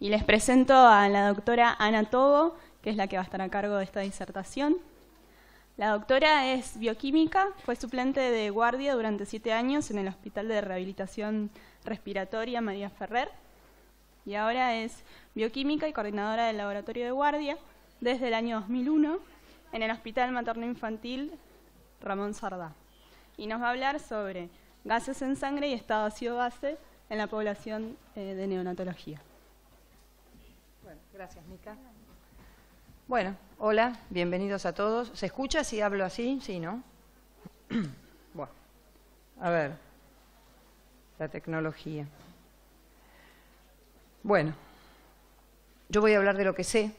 Y les presento a la doctora Ana Tobo, que es la que va a estar a cargo de esta disertación. La doctora es bioquímica, fue suplente de guardia durante siete años en el Hospital de Rehabilitación Respiratoria María Ferrer y ahora es bioquímica y coordinadora del laboratorio de guardia desde el año 2001 en el Hospital Materno Infantil Ramón Sardá. Y nos va a hablar sobre gases en sangre y estado ácido-base en la población eh, de neonatología. Bueno, gracias, Mica. Bueno, hola, bienvenidos a todos. ¿Se escucha si hablo así? Sí, ¿no? bueno, a ver, la tecnología. Bueno, yo voy a hablar de lo que sé,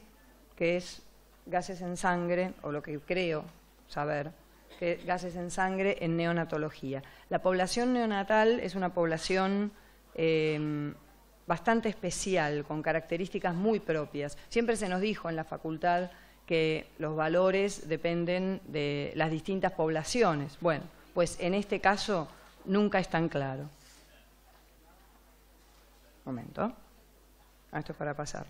que es gases en sangre, o lo que creo saber, que gases en sangre en neonatología. La población neonatal es una población Em, bastante especial, con características muy propias. Siempre se nos dijo en la facultad que los valores dependen de las distintas poblaciones. Bueno, pues en este caso nunca es tan claro. Momento. Ah, esto es para pasar.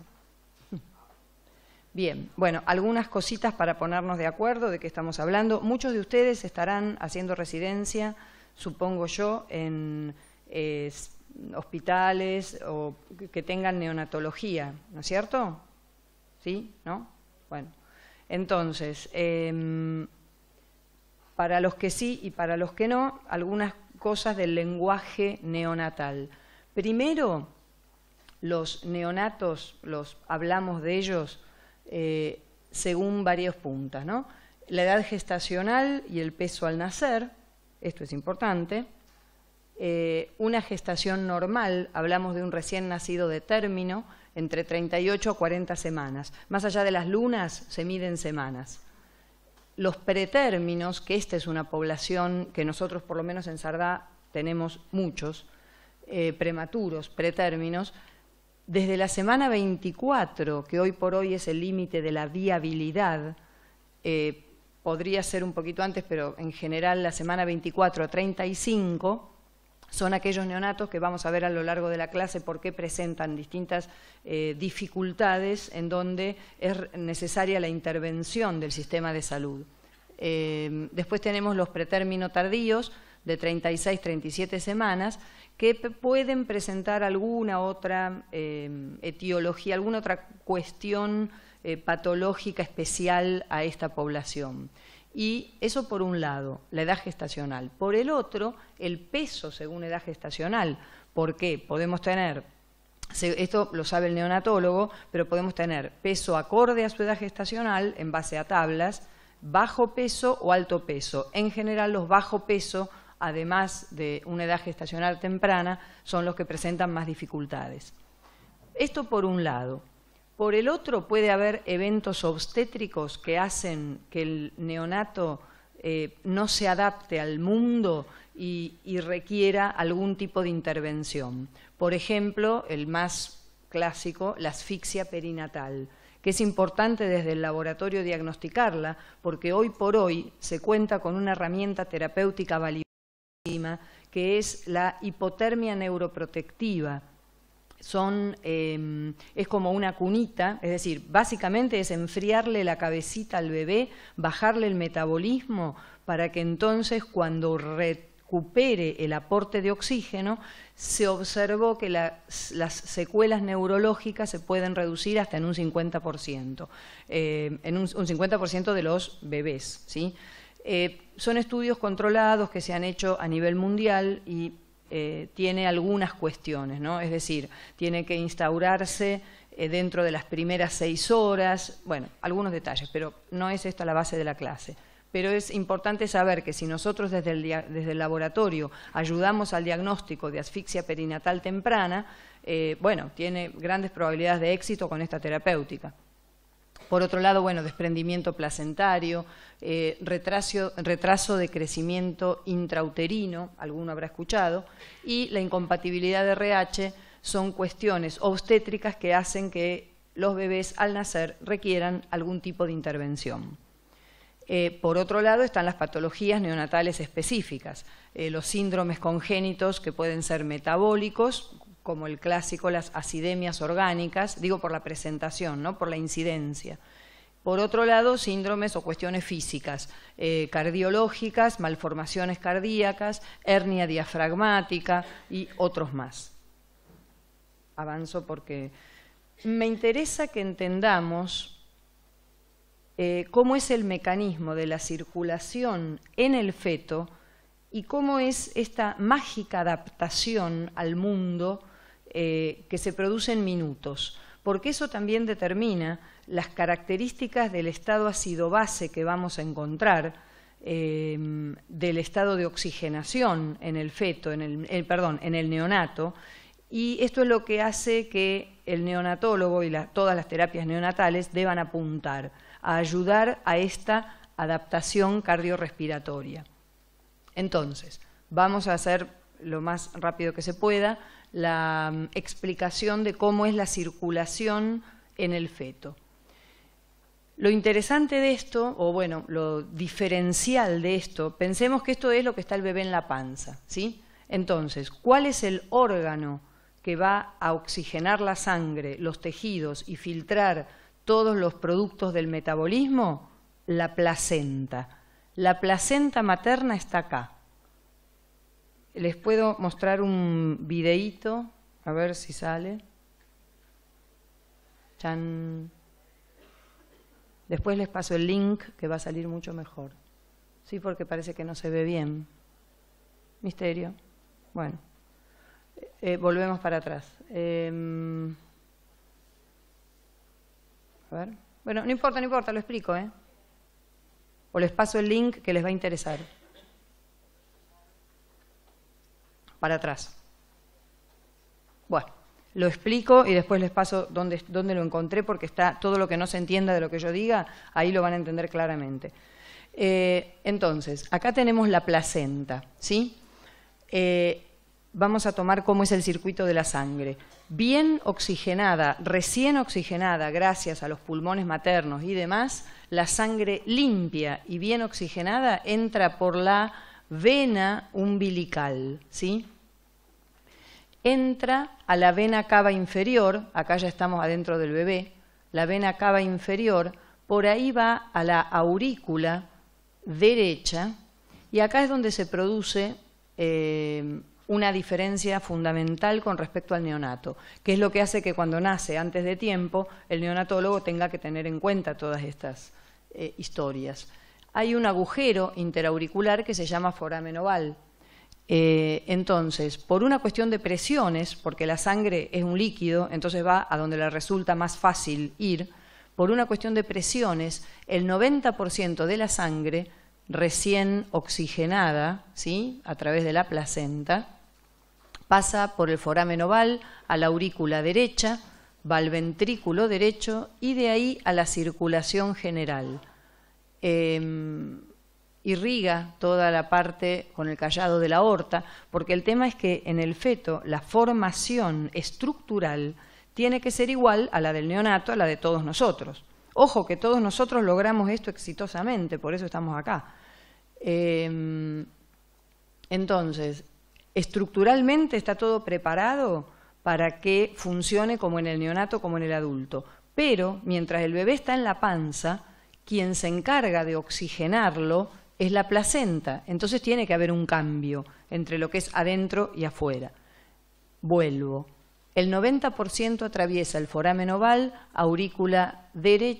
Bien, bueno, algunas cositas para ponernos de acuerdo de qué estamos hablando. Muchos de ustedes estarán haciendo residencia, supongo yo, en eh, hospitales o que tengan neonatología, ¿no es cierto? ¿Sí? ¿No? Bueno, entonces, em, para los que sí y para los que no, algunas cosas del lenguaje neonatal. Primero, los neonatos, los hablamos de ellos eh, según varios puntas, ¿no? La edad gestacional y el peso al nacer, esto es importante, eh, una gestación normal, hablamos de un recién nacido de término, entre 38 a 40 semanas. Más allá de las lunas, se miden semanas. Los pretérminos, que esta es una población que nosotros, por lo menos en Sardá, tenemos muchos, eh, prematuros, pretérminos, desde la semana 24, que hoy por hoy es el límite de la viabilidad, eh, podría ser un poquito antes, pero en general la semana 24 a 35, son aquellos neonatos que vamos a ver a lo largo de la clase por qué presentan distintas eh, dificultades en donde es necesaria la intervención del sistema de salud. Em, después tenemos los pretérmino tardíos de 36, 37 semanas que pueden presentar alguna otra em, etiología, alguna otra cuestión eh, patológica especial a esta población y eso por un lado, la edad gestacional. Por el otro, el peso según edad gestacional, porque podemos tener, esto lo sabe el neonatólogo, pero podemos tener peso acorde a su edad gestacional en base a tablas, bajo peso o alto peso. En general, los bajo peso, además de una edad gestacional temprana, son los que presentan más dificultades. Esto por un lado. Por el otro, puede haber eventos obstétricos que hacen que el neonato eh, no se adapte al mundo y, y, requiera algún tipo de intervención. Por ejemplo, el más clásico, la asfixia perinatal, que es importante desde el laboratorio diagnosticarla porque hoy por hoy se cuenta con una herramienta terapéutica valiosa que es la hipotermia neuroprotectiva, son, em, es como una cunita, es decir, básicamente es enfriarle la cabecita al bebé, bajarle el metabolismo para que entonces cuando recupere el aporte de oxígeno, se observó que las, secuelas neurológicas se pueden reducir hasta en un 50%, em, en un, 50% de los bebés. ¿sí? Eh, son estudios controlados que se han hecho a nivel mundial y eh, tiene algunas cuestiones, ¿no? Es decir, tiene que instaurarse eh, dentro de las primeras seis horas, bueno, algunos detalles, pero no es esta la base de la clase. Pero es importante saber que si nosotros desde el, desde el laboratorio ayudamos al diagnóstico de asfixia perinatal temprana, eh, bueno, tiene grandes probabilidades de éxito con esta terapéutica. Por otro lado, bueno, desprendimiento placentario, eh, retraso, de crecimiento intrauterino, alguno habrá escuchado, y la incompatibilidad de RH son cuestiones obstétricas que hacen que los bebés al nacer requieran algún tipo de intervención. Eh, por otro lado están las patologías neonatales específicas, eh, los síndromes congénitos que pueden ser metabólicos, como el clásico, las acidemias orgánicas, digo por la presentación, ¿no? por la incidencia. Por otro lado, síndromes o cuestiones físicas, eh, cardiológicas, malformaciones cardíacas, hernia diafragmática y otros más. Avanzo porque me interesa que entendamos eh, cómo es el mecanismo de la circulación en el feto y cómo es esta mágica adaptación al mundo eh, que se produce en minutos, porque eso también determina las características del estado ácido base que vamos a encontrar, eh, del estado de oxigenación en el feto, en el, eh, perdón, en el neonato, y esto es lo que hace que el neonatólogo y todas las terapias neonatales deban apuntar a ayudar a esta adaptación cardiorrespiratoria. Entonces, vamos a hacer lo más rápido que se pueda la mm, explicación de cómo es la circulación en el feto. Lo interesante de esto, o bueno, lo diferencial de esto, pensemos que esto es lo que está el bebé en la panza, ¿sí? Entonces, ¿cuál es el órgano que va a oxigenar la sangre, los tejidos y filtrar todos los productos del metabolismo? La placenta. La placenta materna está acá. Les puedo mostrar un videíto, a ver si sale. Chan. Después les paso el link que va a salir mucho mejor. Sí, porque parece que no se ve bien. Misterio. Bueno, eh, eh, volvemos para atrás. Em, a ver. Bueno, no importa, no importa, lo explico, ¿eh? O les paso el link que les va a interesar. para atrás. Bueno, lo explico y después les paso dónde, lo encontré porque está todo lo que no se entienda de lo que yo diga, ahí lo van a entender claramente. Eh, entonces, acá tenemos la placenta, ¿sí? Eh, vamos a tomar cómo es el circuito de la sangre. Bien oxigenada, recién oxigenada, gracias a los pulmones maternos y demás, la sangre limpia y bien oxigenada entra por la vena umbilical, ¿sí? entra a la vena cava inferior, acá ya estamos adentro del bebé, la vena cava inferior, por ahí va a la aurícula derecha y acá es donde se produce eh, una diferencia fundamental con respecto al neonato, que es lo que hace que cuando nace antes de tiempo el neonatólogo tenga que tener en cuenta todas estas eh, historias. Hay un agujero interauricular que se llama foramen oval eh, entonces, por una cuestión de presiones, porque la sangre es un líquido, entonces va a donde le resulta más fácil ir, por una cuestión de presiones, el 90% de la sangre recién oxigenada, ¿sí? a través de la placenta, pasa por el foramen oval a la aurícula derecha, va al ventrículo derecho y de ahí a la circulación general. Em, irriga toda la parte con el callado de la aorta, porque el tema es que en el feto la formación estructural tiene que ser igual a la del neonato, a la de todos nosotros. Ojo que todos nosotros logramos esto exitosamente, por eso estamos acá. Em, entonces, estructuralmente está todo preparado para que funcione como en el neonato, como en el adulto. Pero mientras el bebé está en la panza, quien se encarga de oxigenarlo es la placenta. Entonces tiene que haber un cambio entre lo que es adentro y afuera. Vuelvo. El 90% atraviesa el foramen oval, aurícula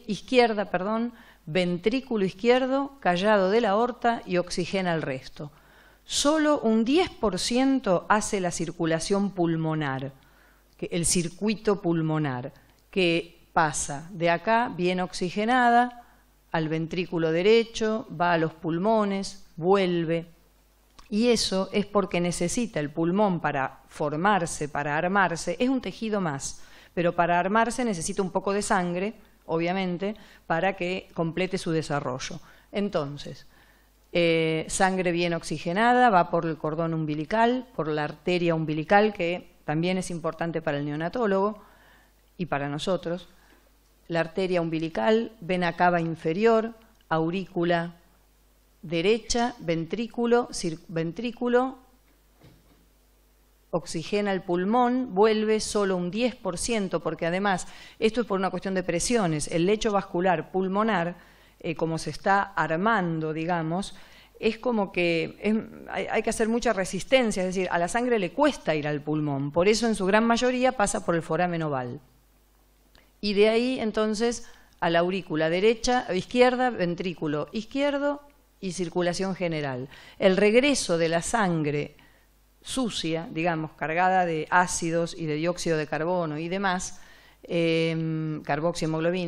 izquierda, perdón, ventrículo izquierdo, callado de la aorta y oxigena el resto. Solo un 10% hace la circulación pulmonar, el circuito pulmonar, que pasa de acá bien oxigenada, al ventrículo derecho, va a los pulmones, vuelve. Y eso es porque necesita el pulmón para formarse, para armarse. Es un tejido más, pero para armarse necesita un poco de sangre, obviamente, para que complete su desarrollo. Entonces, eh, sangre bien oxigenada va por el cordón umbilical, por la arteria umbilical, que también es importante para el neonatólogo y para nosotros la arteria umbilical, vena cava inferior, aurícula derecha, ventrículo, ventrículo, oxigena el pulmón, vuelve solo un 10%, porque además esto es por una cuestión de presiones, el lecho vascular pulmonar, eh, como se está armando, digamos, es como que hay, hay, que hacer mucha resistencia, es decir, a la sangre le cuesta ir al pulmón, por eso en su gran mayoría pasa por el foramen oval y de ahí entonces a la aurícula derecha, izquierda, ventrículo izquierdo y circulación general. El regreso de la sangre sucia, digamos, cargada de ácidos y de dióxido de carbono y demás, eh,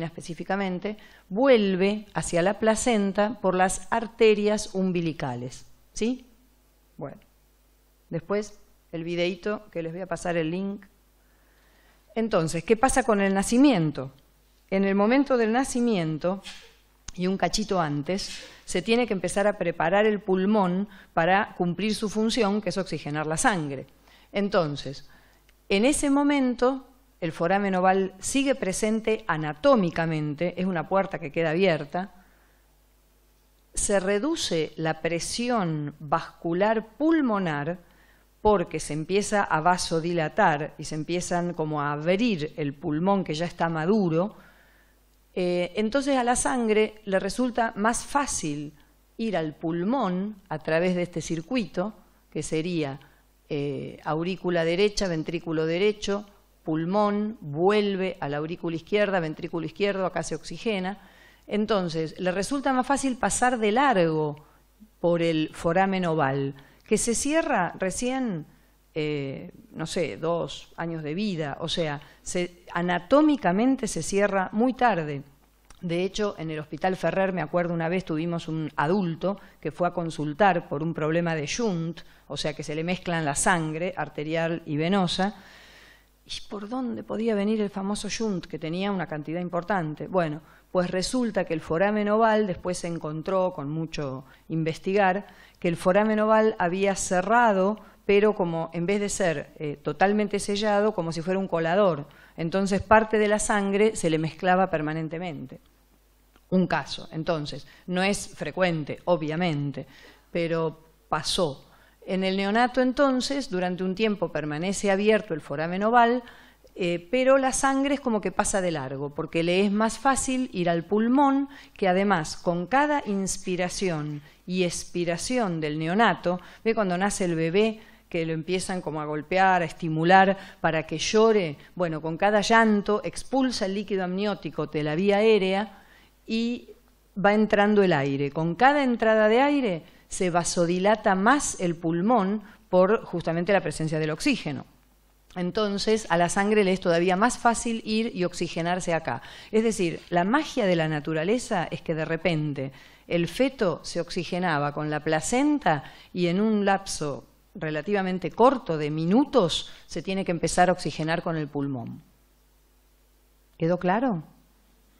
específicamente, vuelve hacia la placenta por las arterias umbilicales. ¿Sí? Bueno, después el videito que les voy a pasar el link entonces, ¿qué pasa con el nacimiento? En el momento del nacimiento, y un cachito antes, se tiene que empezar a preparar el pulmón para cumplir su función, que es oxigenar la sangre. Entonces, en ese momento, el foramen oval sigue presente anatómicamente, es una puerta que queda abierta, se reduce la presión vascular pulmonar porque se empieza a vasodilatar y se empiezan como a abrir el pulmón que ya está maduro, eh, entonces a la sangre le resulta más fácil ir al pulmón a través de este circuito, que sería eh, aurícula derecha, ventrículo derecho, pulmón, vuelve a la aurícula izquierda, ventrículo izquierdo, acá se oxigena. Entonces, le resulta más fácil pasar de largo por el foramen oval que se cierra recién, eh, no sé, dos años de vida, o sea, se, anatómicamente se cierra muy tarde. De hecho, en el Hospital Ferrer, me acuerdo una vez, tuvimos un adulto que fue a consultar por un problema de Junt, o sea que se le mezclan la sangre arterial y venosa, ¿Y por dónde podía venir el famoso Junt, que tenía una cantidad importante? Bueno, pues resulta que el foramen oval, después se encontró con mucho investigar, que el foramen oval había cerrado, pero como en vez de ser eh, totalmente sellado, como si fuera un colador. Entonces parte de la sangre se le mezclaba permanentemente. Un caso. Entonces, no es frecuente, obviamente, pero pasó. En el neonato entonces, durante un tiempo permanece abierto el foramen oval, eh, pero la sangre es como que pasa de largo, porque le es más fácil ir al pulmón, que además con cada inspiración y expiración del neonato, ve cuando nace el bebé que lo empiezan como a golpear, a estimular para que llore, bueno, con cada llanto expulsa el líquido amniótico de la vía aérea y va entrando el aire. Con cada entrada de aire se vasodilata más el pulmón por justamente la presencia del oxígeno. Entonces, a la sangre le es todavía más fácil ir y oxigenarse acá. Es decir, la magia de la naturaleza es que de repente el feto se oxigenaba con la placenta y en un lapso relativamente corto de minutos se tiene que empezar a oxigenar con el pulmón. ¿Quedó claro?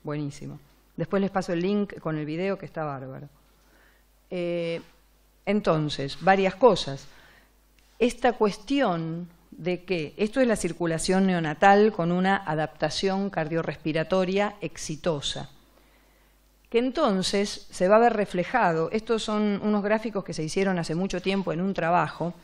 Buenísimo. Después les paso el link con el video que está bárbaro. Eh, entonces, varias cosas. Esta cuestión de que esto es la circulación neonatal con una adaptación cardiorrespiratoria exitosa, que entonces se va a ver reflejado, estos son unos gráficos que se hicieron hace mucho tiempo en un trabajo,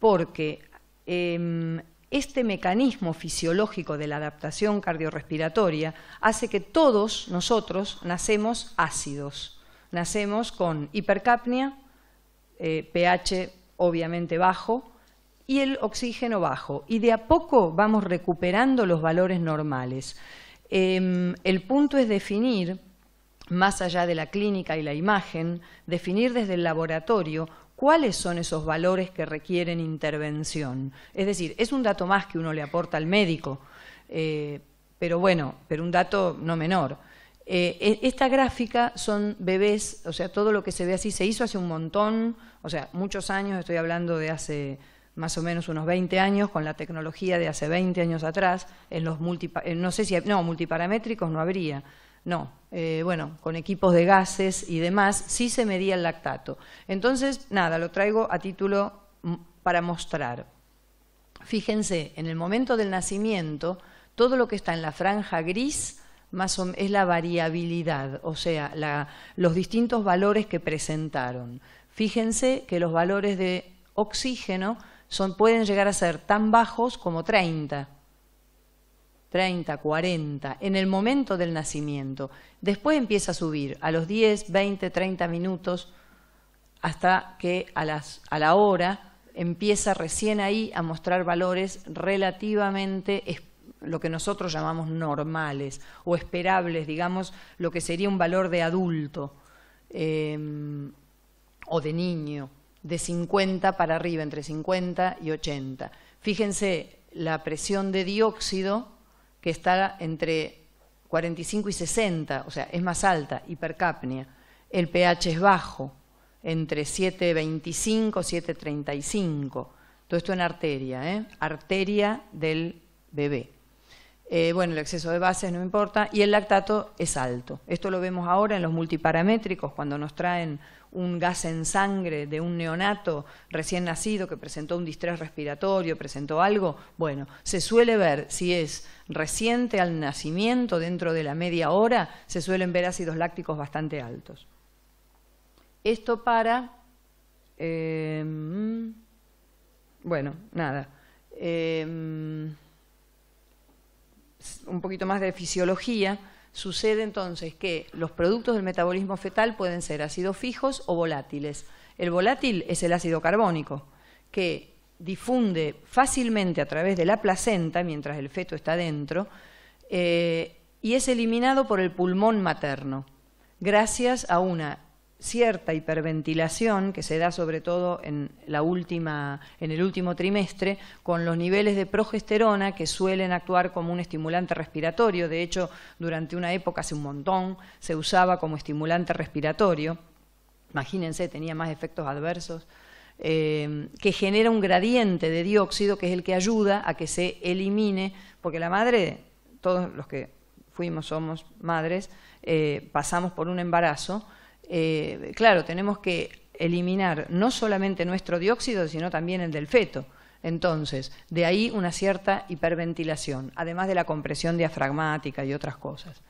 porque em, este mecanismo fisiológico de la adaptación cardiorrespiratoria hace que todos nosotros nacemos ácidos, nacemos con hipercapnia, eh, pH obviamente bajo, y el oxígeno bajo. Y de a poco vamos recuperando los valores normales. Em, el punto es definir, más allá de la clínica y la imagen, definir desde el laboratorio cuáles son esos valores que requieren intervención. Es decir, es un dato más que uno le aporta al médico, eh, pero bueno, pero un dato no menor. Eh, e, esta gráfica son bebés, o sea, todo lo que se ve así se hizo hace un montón, o sea, muchos años, estoy hablando de hace más o menos unos 20 años con la tecnología de hace 20 años atrás, en los eh, no sé si, no, multiparamétricos no habría, no, eh, bueno, con equipos de gases y demás, sí se medía el lactato. Entonces, nada, lo traigo a título mm, para mostrar. Fíjense, en el momento del nacimiento, todo lo que está en la franja gris más es la variabilidad, o sea, los distintos valores que presentaron. Fíjense que los valores de oxígeno pueden llegar a ser tan bajos como 30, 30, 40, en el momento del nacimiento. Después empieza a subir a los 10, 20, 30 minutos, hasta que a, la hora empieza recién ahí a mostrar valores relativamente lo que nosotros llamamos normales o esperables, digamos, lo que sería un valor de adulto eh, o de niño de 50 para arriba, entre 50 y 80. Fíjense la presión de dióxido que está entre 45 y 60, o sea, es más alta, hipercapnia. El pH es bajo, entre 7,25, 7,35. Todo esto en arteria, ¿eh? arteria del bebé. Eh, bueno, el exceso de bases no importa, y el lactato es alto. Esto lo vemos ahora en los multiparamétricos, cuando nos traen un gas en sangre de un neonato recién nacido que presentó un distrés respiratorio, presentó algo, bueno, se suele ver si es reciente al nacimiento, dentro de la media hora, se suelen ver ácidos lácticos bastante altos. Esto para... Em, bueno, nada. Em, un poquito más de fisiología. Sucede entonces que los productos del metabolismo fetal pueden ser ácidos fijos o volátiles. El volátil es el ácido carbónico, que difunde fácilmente a través de la placenta, mientras el feto está dentro, eh, y es eliminado por el pulmón materno, gracias a una cierta hiperventilación que se da sobre todo en, la última, en el último trimestre con los niveles de progesterona que suelen actuar como un estimulante respiratorio. De hecho, durante una época, hace un montón, se usaba como estimulante respiratorio. Imagínense, tenía más efectos adversos. Eh, que genera un gradiente de dióxido que es el que ayuda a que se elimine, porque la madre, todos los que fuimos, somos madres, eh, pasamos por un embarazo, eh, claro, tenemos que eliminar no solamente nuestro dióxido, sino también el del feto. Entonces, de ahí una cierta hiperventilación, además de la compresión diafragmática y otras cosas.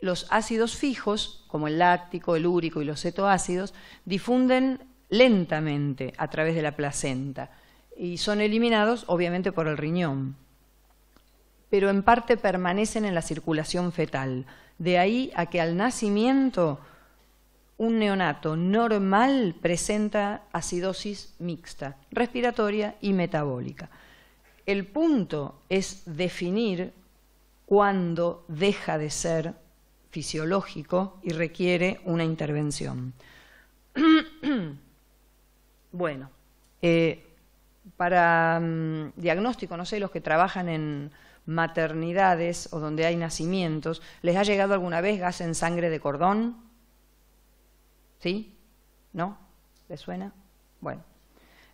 Los ácidos fijos, como el láctico, el úrico y los cetoácidos, difunden lentamente a través de la placenta y son eliminados obviamente por el riñón, pero en parte permanecen en la circulación fetal. De ahí a que al nacimiento un neonato normal presenta acidosis mixta, respiratoria y metabólica. El punto es definir cuándo deja de ser fisiológico y requiere una intervención. bueno, eh, para mm, diagnóstico, no sé, los que trabajan en maternidades o donde hay nacimientos, ¿les ha llegado alguna vez gas en sangre de cordón? ¿Sí? ¿No? ¿Le suena? Bueno.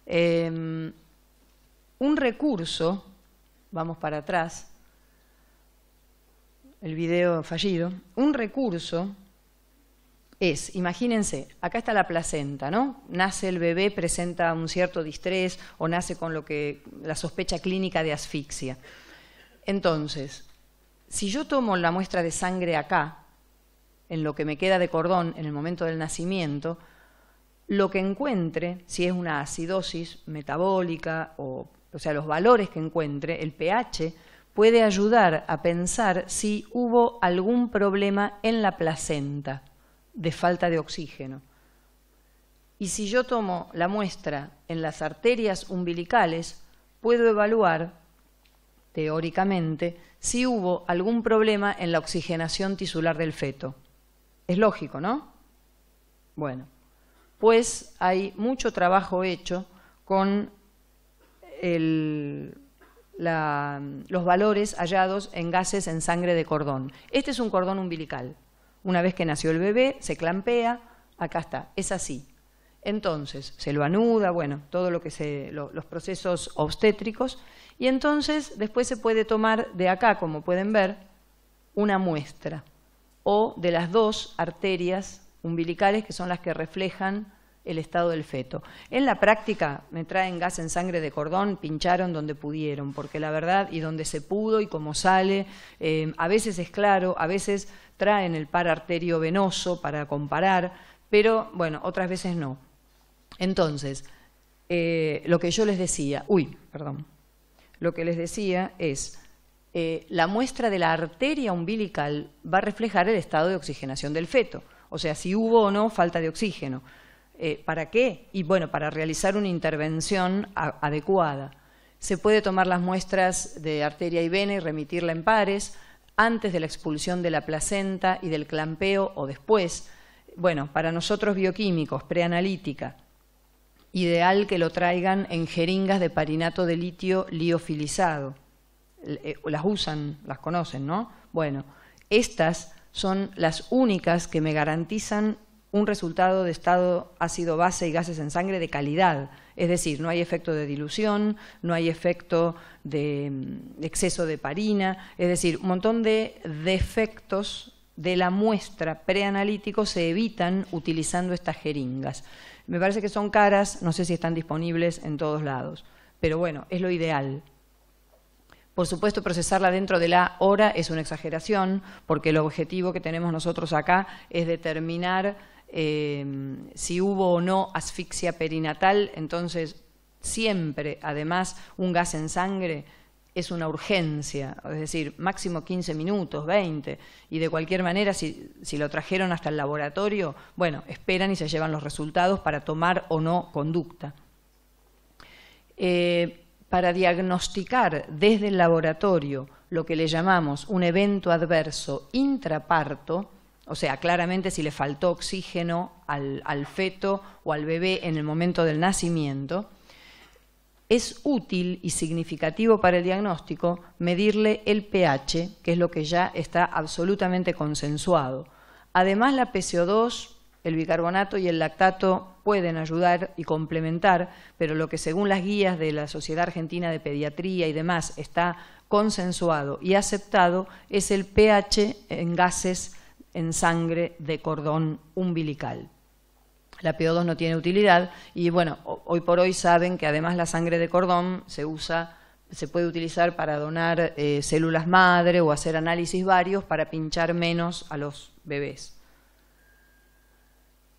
Em, un recurso, vamos para atrás, el video fallido, un recurso es, imagínense, acá está la placenta, ¿no? Nace el bebé, presenta un cierto distrés o nace con lo que la sospecha clínica de asfixia. Entonces, si yo tomo la muestra de sangre acá, en lo que me queda de cordón en el momento del nacimiento, lo que encuentre, si es una acidosis metabólica o, o sea, los valores que encuentre, el pH, puede ayudar a pensar si hubo algún problema en la placenta de falta de oxígeno. Y si yo tomo la muestra en las arterias umbilicales, puedo evaluar, teóricamente, si hubo algún problema en la oxigenación tisular del feto. Es lógico, ¿no? Bueno, pues hay mucho trabajo hecho con los valores hallados en gases en sangre de cordón. Este es un cordón umbilical. Una vez que nació el bebé, se clampea, acá está, es así. Entonces, se lo anuda, bueno, todo lo que se, los procesos obstétricos, y entonces después se puede tomar de acá, como pueden ver, una muestra o de las dos arterias umbilicales que son las que reflejan el estado del feto. En la práctica me traen gas en sangre de cordón, pincharon donde pudieron, porque la verdad y donde se pudo y cómo sale, eh, a veces es claro, a veces traen el par arterio venoso para comparar, pero bueno, otras veces no. Entonces, eh, lo que yo les decía, uy, perdón, lo que les decía es, eh, la muestra de la arteria umbilical va a reflejar el estado de oxigenación del feto, o sea, si hubo o no falta de oxígeno. Eh, ¿Para qué? Y bueno, para realizar una intervención adecuada. Se puede tomar las muestras de arteria y vena y remitirla en pares antes de la expulsión de la placenta y del clampeo o después. Bueno, para nosotros bioquímicos, preanalítica, ideal que lo traigan en jeringas de parinato de litio liofilizado eh, las usan, las conocen, ¿no? Bueno, estas son las únicas que me garantizan un resultado de estado ácido base y gases en sangre de calidad. Es decir, no hay efecto de dilución, no hay efecto de mm, exceso de parina, es decir, un montón de defectos de la muestra preanalítico se evitan utilizando estas jeringas. Me parece que son caras, no sé si están disponibles en todos lados, pero bueno, es lo ideal. Por supuesto, procesarla dentro de la hora es una exageración, porque el objetivo que tenemos nosotros acá es determinar eh, si hubo o no asfixia perinatal, entonces siempre, además, un gas en sangre es una urgencia, es decir, máximo 15 minutos, 20, y de cualquier manera, si, lo trajeron hasta el laboratorio, bueno, esperan y se llevan los resultados para tomar o no conducta. Eh, para diagnosticar desde el laboratorio lo que le llamamos un evento adverso intraparto, o sea, claramente si le faltó oxígeno al, feto o al bebé en el momento del nacimiento, es útil y significativo para el diagnóstico medirle el pH, que es lo que ya está absolutamente consensuado. Además, la PCO2 el bicarbonato y el lactato pueden ayudar y complementar, pero lo que según las guías de la Sociedad Argentina de Pediatría y demás está consensuado y aceptado es el pH en gases en sangre de cordón umbilical. La PO2 no tiene utilidad y bueno, hoy por hoy saben que además la sangre de cordón se usa se puede utilizar para donar eh, células madre o hacer análisis varios para pinchar menos a los bebés.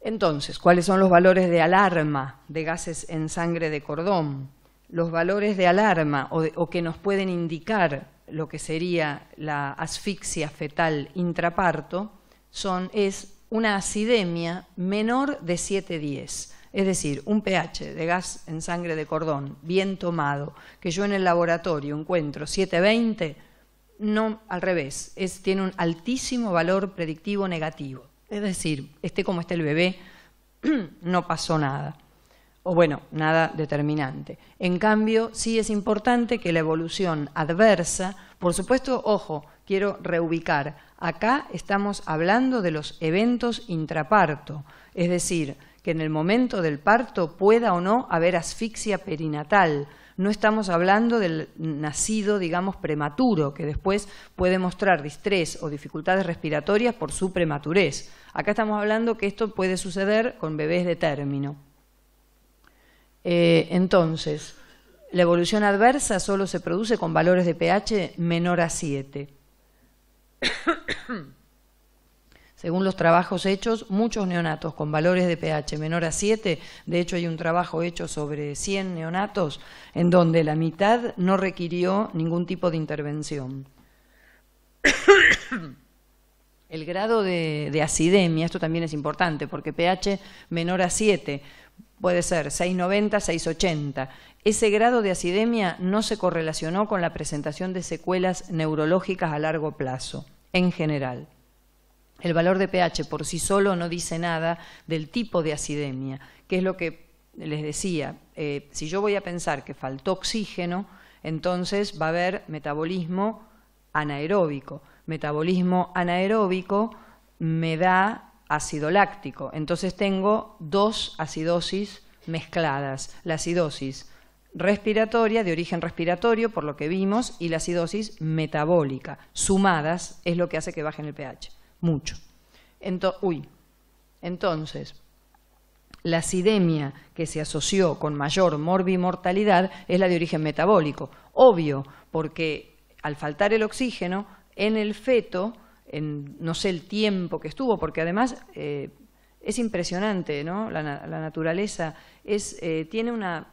Entonces, ¿cuáles son los valores de alarma de gases en sangre de cordón? Los valores de alarma o, que nos pueden indicar lo que sería la asfixia fetal intraparto son, es una acidemia menor de 7,10. es decir, un pH de gas en sangre de cordón bien tomado, que yo en el laboratorio encuentro 7,20. no al revés, es, tiene un altísimo valor predictivo negativo. Es decir, esté como esté el bebé, no pasó nada. O bueno, nada determinante. En cambio, sí es importante que la evolución adversa, por supuesto, ojo, quiero reubicar, acá estamos hablando de los eventos intraparto, es decir, que en el momento del parto pueda o no haber asfixia perinatal, no estamos hablando del nacido, digamos, prematuro, que después puede mostrar distrés o dificultades respiratorias por su prematurez. Acá estamos hablando que esto puede suceder con bebés de término. Eh, entonces, la evolución adversa solo se produce con valores de pH menor a 7. Según los trabajos hechos, muchos neonatos con valores de pH menor a 7, de hecho hay un trabajo hecho sobre 100 neonatos, en donde la mitad no requirió ningún tipo de intervención. El grado de, acidemia, esto también es importante, porque pH menor a 7 puede ser 690, 680. Ese grado de acidemia no se correlacionó con la presentación de secuelas neurológicas a largo plazo, en general. El valor de pH por sí solo no dice nada del tipo de acidemia, que es lo que les decía, eh, si yo voy a pensar que faltó oxígeno, entonces va a haber metabolismo anaeróbico. Metabolismo anaeróbico me da ácido láctico. Entonces tengo dos acidosis mezcladas. La acidosis respiratoria, de origen respiratorio, por lo que vimos, y la acidosis metabólica. Sumadas es lo que hace que bajen el pH mucho. uy. Entonces, la acidemia que se asoció con mayor morbimortalidad es la de origen metabólico. Obvio, porque al faltar el oxígeno, en el feto, en, no sé el tiempo que estuvo, porque además eh, es impresionante, ¿no? La, naturaleza eh, tiene una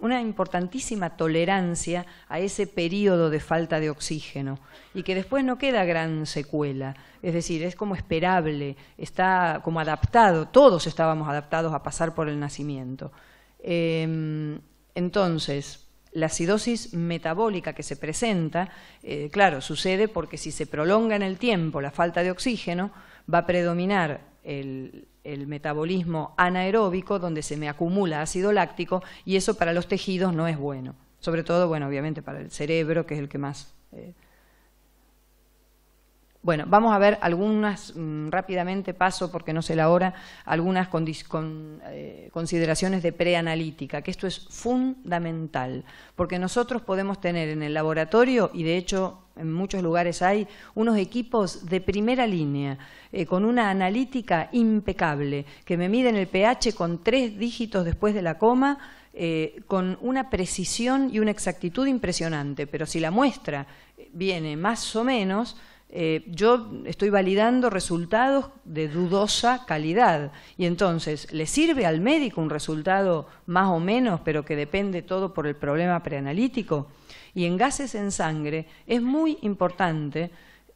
una importantísima tolerancia a ese periodo de falta de oxígeno y que después no queda gran secuela, es decir, es como esperable, está como adaptado, todos estábamos adaptados a pasar por el nacimiento. Em, entonces, la acidosis metabólica que se presenta, eh, claro, sucede porque si se prolonga en el tiempo la falta de oxígeno, va a predominar el, el metabolismo anaeróbico, donde se me acumula ácido láctico, y eso para los tejidos no es bueno. Sobre todo, bueno, obviamente para el cerebro, que es el que más... Eh. Bueno, vamos a ver algunas, mm, rápidamente paso porque no sé la hora, algunas con, eh, consideraciones de preanalítica, que esto es fundamental, porque nosotros podemos tener en el laboratorio, y de hecho en muchos lugares hay, unos equipos de primera línea, eh, con una analítica impecable, que me miden el pH con tres dígitos después de la coma, eh, con una precisión y una exactitud impresionante. Pero si la muestra viene más o menos, eh, yo estoy validando resultados de dudosa calidad. Y entonces, ¿le sirve al médico un resultado más o menos, pero que depende todo por el problema preanalítico? y en gases en sangre es muy importante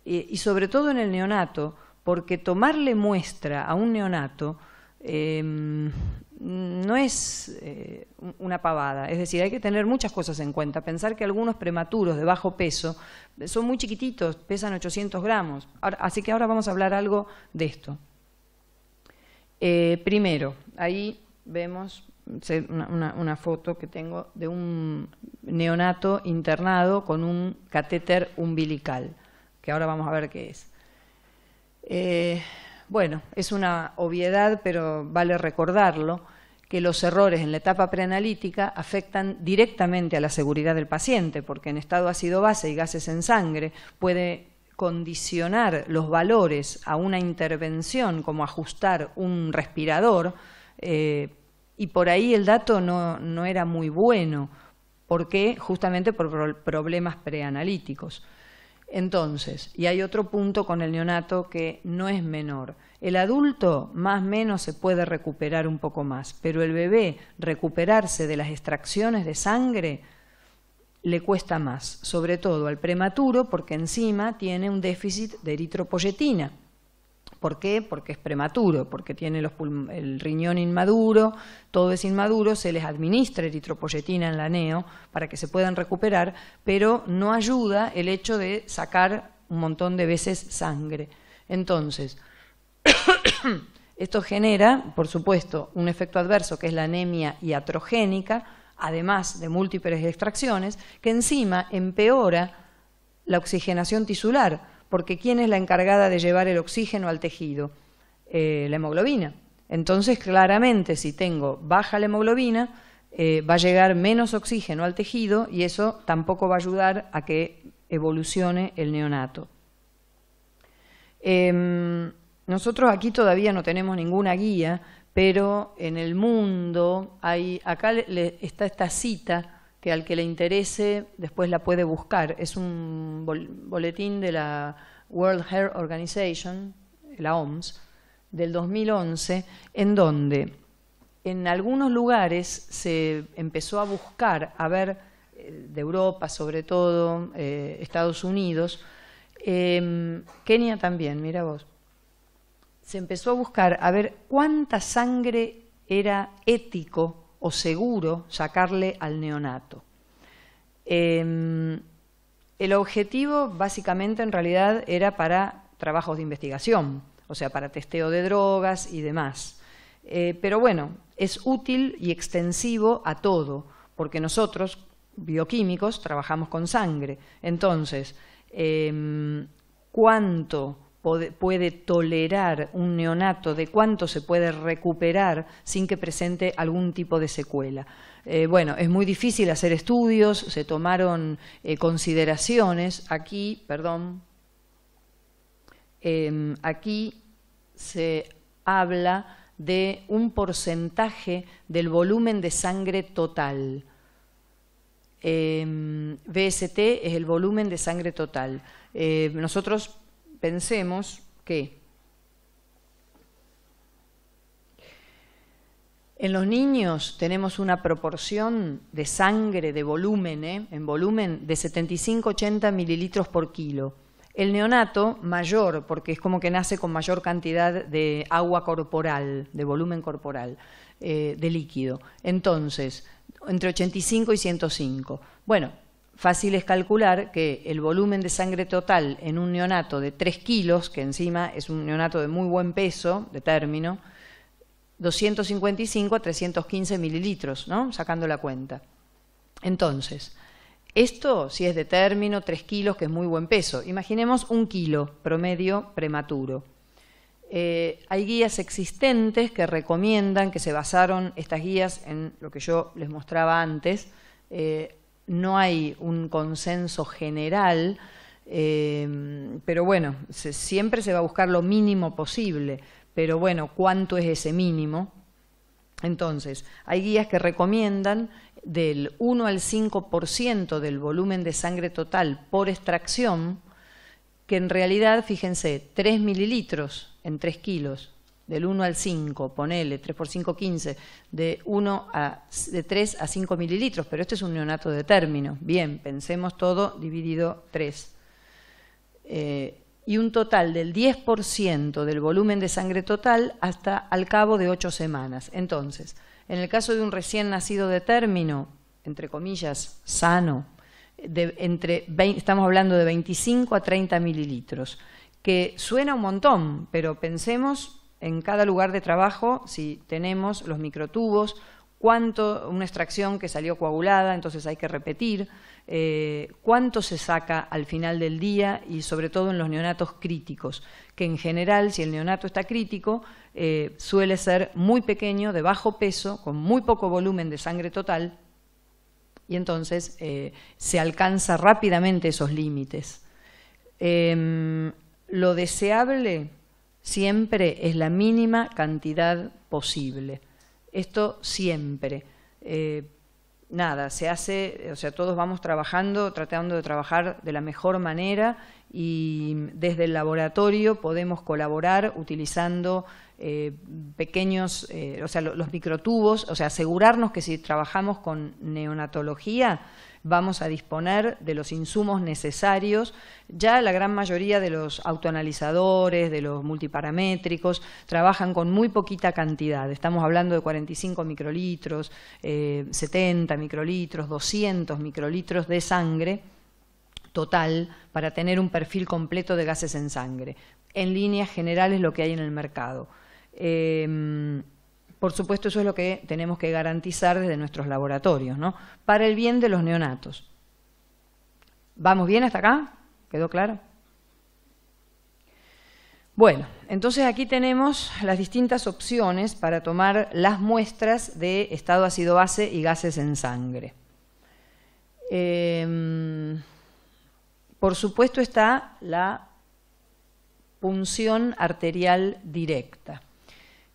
y sobre todo en el neonato, porque tomarle muestra a un neonato em, no es eh, una pavada, es decir, hay que tener muchas cosas en cuenta. Pensar que algunos prematuros de bajo peso son muy chiquititos, pesan 800 gramos, así que ahora vamos a hablar algo de esto. Eh, primero, ahí vemos una, foto que tengo de un neonato internado con un catéter umbilical, que ahora vamos a ver qué es. Eh, bueno, es una obviedad, pero vale recordarlo, que los errores en la etapa preanalítica afectan directamente a la seguridad del paciente, porque en estado ácido base y gases en sangre puede condicionar los valores a una intervención como ajustar un respirador eh, y por ahí el dato no, no era muy bueno. porque Justamente por problemas preanalíticos. Entonces, y hay otro punto con el neonato que no es menor. El adulto más o menos se puede recuperar un poco más, pero el bebé recuperarse de las extracciones de sangre le cuesta más, sobre todo al prematuro porque encima tiene un déficit de eritropoyetina. ¿Por qué? Porque es prematuro, porque tiene el riñón inmaduro, todo es inmaduro, se les administra eritropoyetina en la neo para que se puedan recuperar, pero no ayuda el hecho de sacar un montón de veces sangre. Entonces, esto genera, por supuesto, un efecto adverso que es la anemia iatrogénica, además de múltiples extracciones, que encima empeora la oxigenación tisular porque ¿quién es la encargada de llevar el oxígeno al tejido? Eh, la hemoglobina. Entonces, claramente, si tengo baja la hemoglobina, eh, va a llegar menos oxígeno al tejido y eso tampoco va a ayudar a que evolucione el neonato. Em, nosotros aquí todavía no tenemos ninguna guía, pero en el mundo hay, acá está esta cita que al que le interese después la puede buscar. Es un boletín de la World Health Organization, la OMS, del 2011, en donde en algunos lugares se empezó a buscar, a ver, eh, de Europa sobre todo, eh, Estados Unidos, em, Kenia también, mira vos, se empezó a buscar a ver cuánta sangre era ético o seguro sacarle al neonato. Em, el objetivo básicamente en realidad era para trabajos de investigación, o sea, para testeo de drogas y demás. Eh, pero bueno, es útil y extensivo a todo, porque nosotros, bioquímicos, trabajamos con sangre. Entonces, em, cuánto puede tolerar un neonato, de cuánto se puede recuperar sin que presente algún tipo de secuela. Eh, bueno, es muy difícil hacer estudios, se tomaron eh, consideraciones. Aquí, perdón, em, aquí se habla de un porcentaje del volumen de sangre total. Em, BST es el volumen de sangre total. Eh, nosotros pensemos que en los niños tenemos una proporción de sangre, de volumen, ¿eh? en volumen de 75-80 mililitros por kilo. El neonato mayor, porque es como que nace con mayor cantidad de agua corporal, de volumen corporal, eh, de líquido. Entonces, entre 85 y 105. Bueno, Fácil es calcular que el volumen de sangre total en un neonato de 3 kilos, que encima es un neonato de muy buen peso, de término, 255 a 315 mililitros, ¿no? sacando la cuenta. Entonces, esto si es de término, 3 kilos, que es muy buen peso. Imaginemos un kilo promedio prematuro. Eh, hay guías existentes que recomiendan, que se basaron estas guías en lo que yo les mostraba antes, eh, no hay un consenso general, eh, pero bueno, siempre se va a buscar lo mínimo posible, pero bueno, ¿cuánto es ese mínimo? Entonces, hay guías que recomiendan del 1 al 5% del volumen de sangre total por extracción, que en realidad, fíjense, 3 mililitros en 3 kilos, del 1 al 5, ponele 3 por 5, 15, de, 1 de 3 a 5 mililitros, pero este es un neonato de término. Bien, pensemos todo dividido 3. Eh, y un total del 10% del volumen de sangre total hasta al cabo de 8 semanas. Entonces, en el caso de un recién nacido de término, entre comillas, sano, de, entre estamos hablando de 25 a 30 mililitros, que suena un montón, pero pensemos en cada lugar de trabajo, si tenemos los microtubos, cuánto, una extracción que salió coagulada, entonces hay que repetir, eh, cuánto se saca al final del día y sobre todo en los neonatos críticos, que en general si el neonato está crítico eh, suele ser muy pequeño, de bajo peso, con muy poco volumen de sangre total y entonces eh, se alcanza rápidamente esos límites. Em, lo deseable Siempre es la mínima cantidad posible. Esto siempre. Eh, nada, se hace, o sea, todos vamos trabajando, tratando de trabajar de la mejor manera y desde el laboratorio podemos colaborar utilizando eh, pequeños, eh, o sea, los microtubos, o sea, asegurarnos que si trabajamos con neonatología, vamos a disponer de los insumos necesarios. Ya la gran mayoría de los autoanalizadores, de los multiparamétricos, trabajan con muy poquita cantidad. Estamos hablando de 45 microlitros, 70 eh, microlitros, 200 microlitros de sangre total para tener un perfil completo de gases en sangre. En líneas generales lo que hay en el mercado. Eh, por supuesto, eso es lo que tenemos que garantizar desde nuestros laboratorios, ¿no? Para el bien de los neonatos. ¿Vamos bien hasta acá? ¿Quedó claro? Bueno, entonces aquí tenemos las distintas opciones para tomar las muestras de estado ácido base y gases en sangre. Em, por supuesto está la punción arterial directa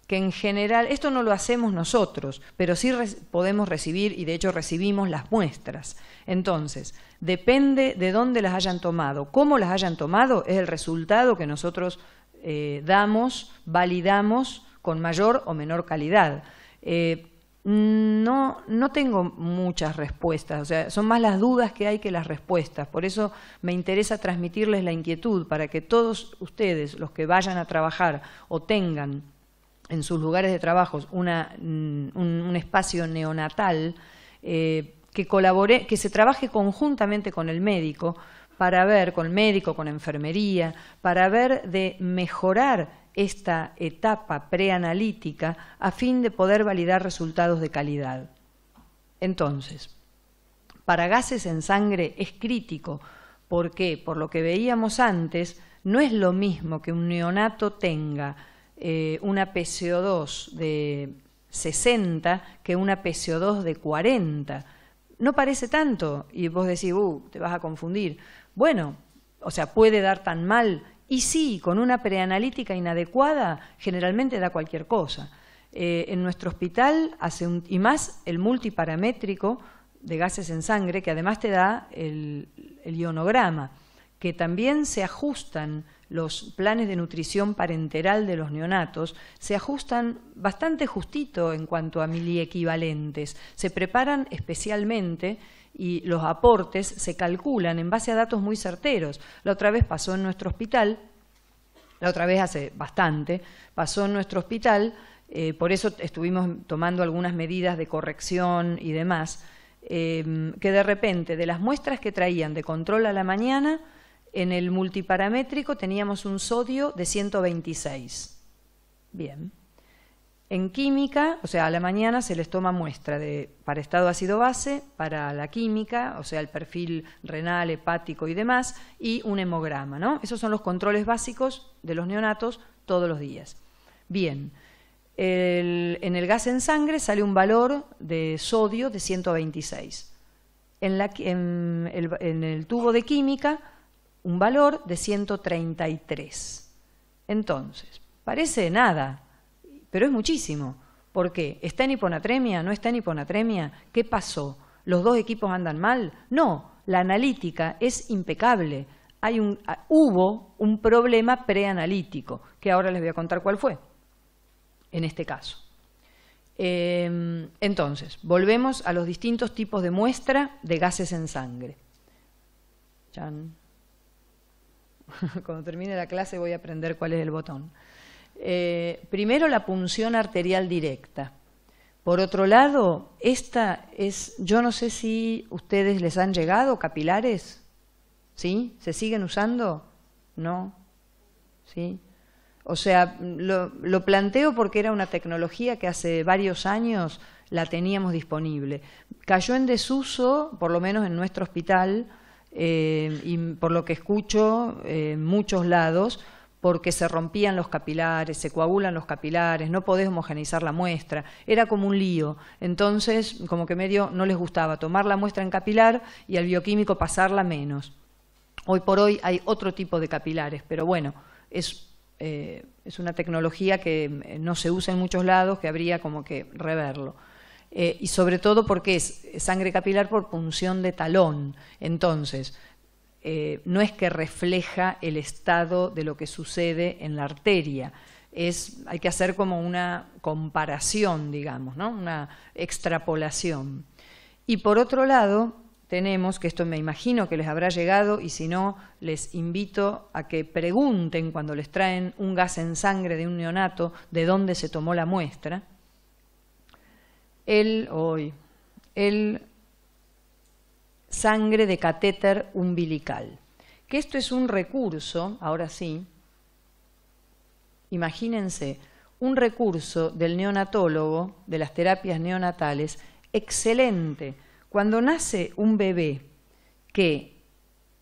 que en general, esto no lo hacemos nosotros, pero sí podemos recibir y de hecho recibimos las muestras. Entonces, depende de dónde las hayan tomado, cómo las hayan tomado es el resultado que nosotros eh, damos, validamos con mayor o menor calidad. Eh, no, no tengo muchas respuestas, o sea, son más las dudas que hay que las respuestas. Por eso me interesa transmitirles la inquietud para que todos ustedes, los que vayan a trabajar o tengan en sus lugares de trabajo mm, un, espacio neonatal eh, que, colabore, que se trabaje conjuntamente con el médico para ver, con el médico, con enfermería, para ver de mejorar esta etapa preanalítica a fin de poder validar resultados de calidad. Entonces, para gases en sangre es crítico porque, por lo que veíamos antes, no es lo mismo que un neonato tenga eh, una PCO2 de 60 que una PCO2 de 40. No parece tanto y vos decís, uh, te vas a confundir. Bueno, o sea, puede dar tan mal y sí, con una preanalítica inadecuada generalmente da cualquier cosa. Eh, en nuestro hospital, hace un, y más el multiparamétrico de gases en sangre, que además te da el ionograma, que también se ajustan los planes de nutrición parenteral de los neonatos se ajustan bastante justito en cuanto a miliequivalentes. Se preparan especialmente y los aportes se calculan en base a datos muy certeros. La otra vez pasó en nuestro hospital, la otra vez hace bastante, pasó en nuestro hospital, eh, por eso estuvimos tomando algunas medidas de corrección y demás, eh, que de repente de las muestras que traían de control a la mañana, en el multiparamétrico teníamos un sodio de 126. Bien. En química, o sea, a la mañana se les toma muestra para estado ácido-base, para la química, o sea, el perfil renal, hepático y demás, y un hemograma. ¿no? Esos son los controles básicos de los neonatos todos los días. Bien, en el gas en sangre sale un valor de sodio de 126. en el tubo de química un valor de 133. Entonces, parece nada, pero es muchísimo. ¿Por qué? ¿Está en hiponatremia? ¿No está en hiponatremia? ¿Qué pasó? ¿Los dos equipos andan mal? No, la analítica es impecable. Hay un, ah, hubo un problema preanalítico, que ahora les voy a contar cuál fue, en este caso. Em, entonces, volvemos a los distintos tipos de muestra de gases en sangre. Chan. Cuando termine la clase voy a aprender cuál es el botón. Eh, primero, la punción arterial directa. Por otro lado, esta es, yo no sé si ustedes les han llegado capilares, ¿sí? ¿Se siguen usando? No, ¿sí? O sea, lo, planteo porque era una tecnología que hace varios años la teníamos disponible. Cayó en desuso, por lo menos en nuestro hospital, eh, y por lo que escucho eh, en muchos lados, porque se rompían los capilares, se coagulan los capilares, no podés homogenizar la muestra, era como un lío. Entonces, como que medio no les gustaba tomar la muestra en capilar y al bioquímico pasarla menos. Hoy por hoy hay otro tipo de capilares, pero bueno, es, eh, es una tecnología que no se usa en muchos lados, que habría como que reverlo. Eh, y sobre todo porque es sangre capilar por punción de talón. Entonces, eh, no es que refleja el estado de lo que sucede en la arteria. Es, hay que hacer como una comparación, digamos, ¿no? una extrapolación. Y por otro lado, tenemos, que esto me imagino que les habrá llegado, y si no, les invito a que pregunten cuando les traen un gas en sangre de un neonato de dónde se tomó la muestra, el, hoy, el sangre de catéter umbilical. Que esto es un recurso, ahora sí, imagínense, un recurso del neonatólogo, de las terapias neonatales, excelente. Cuando nace un bebé que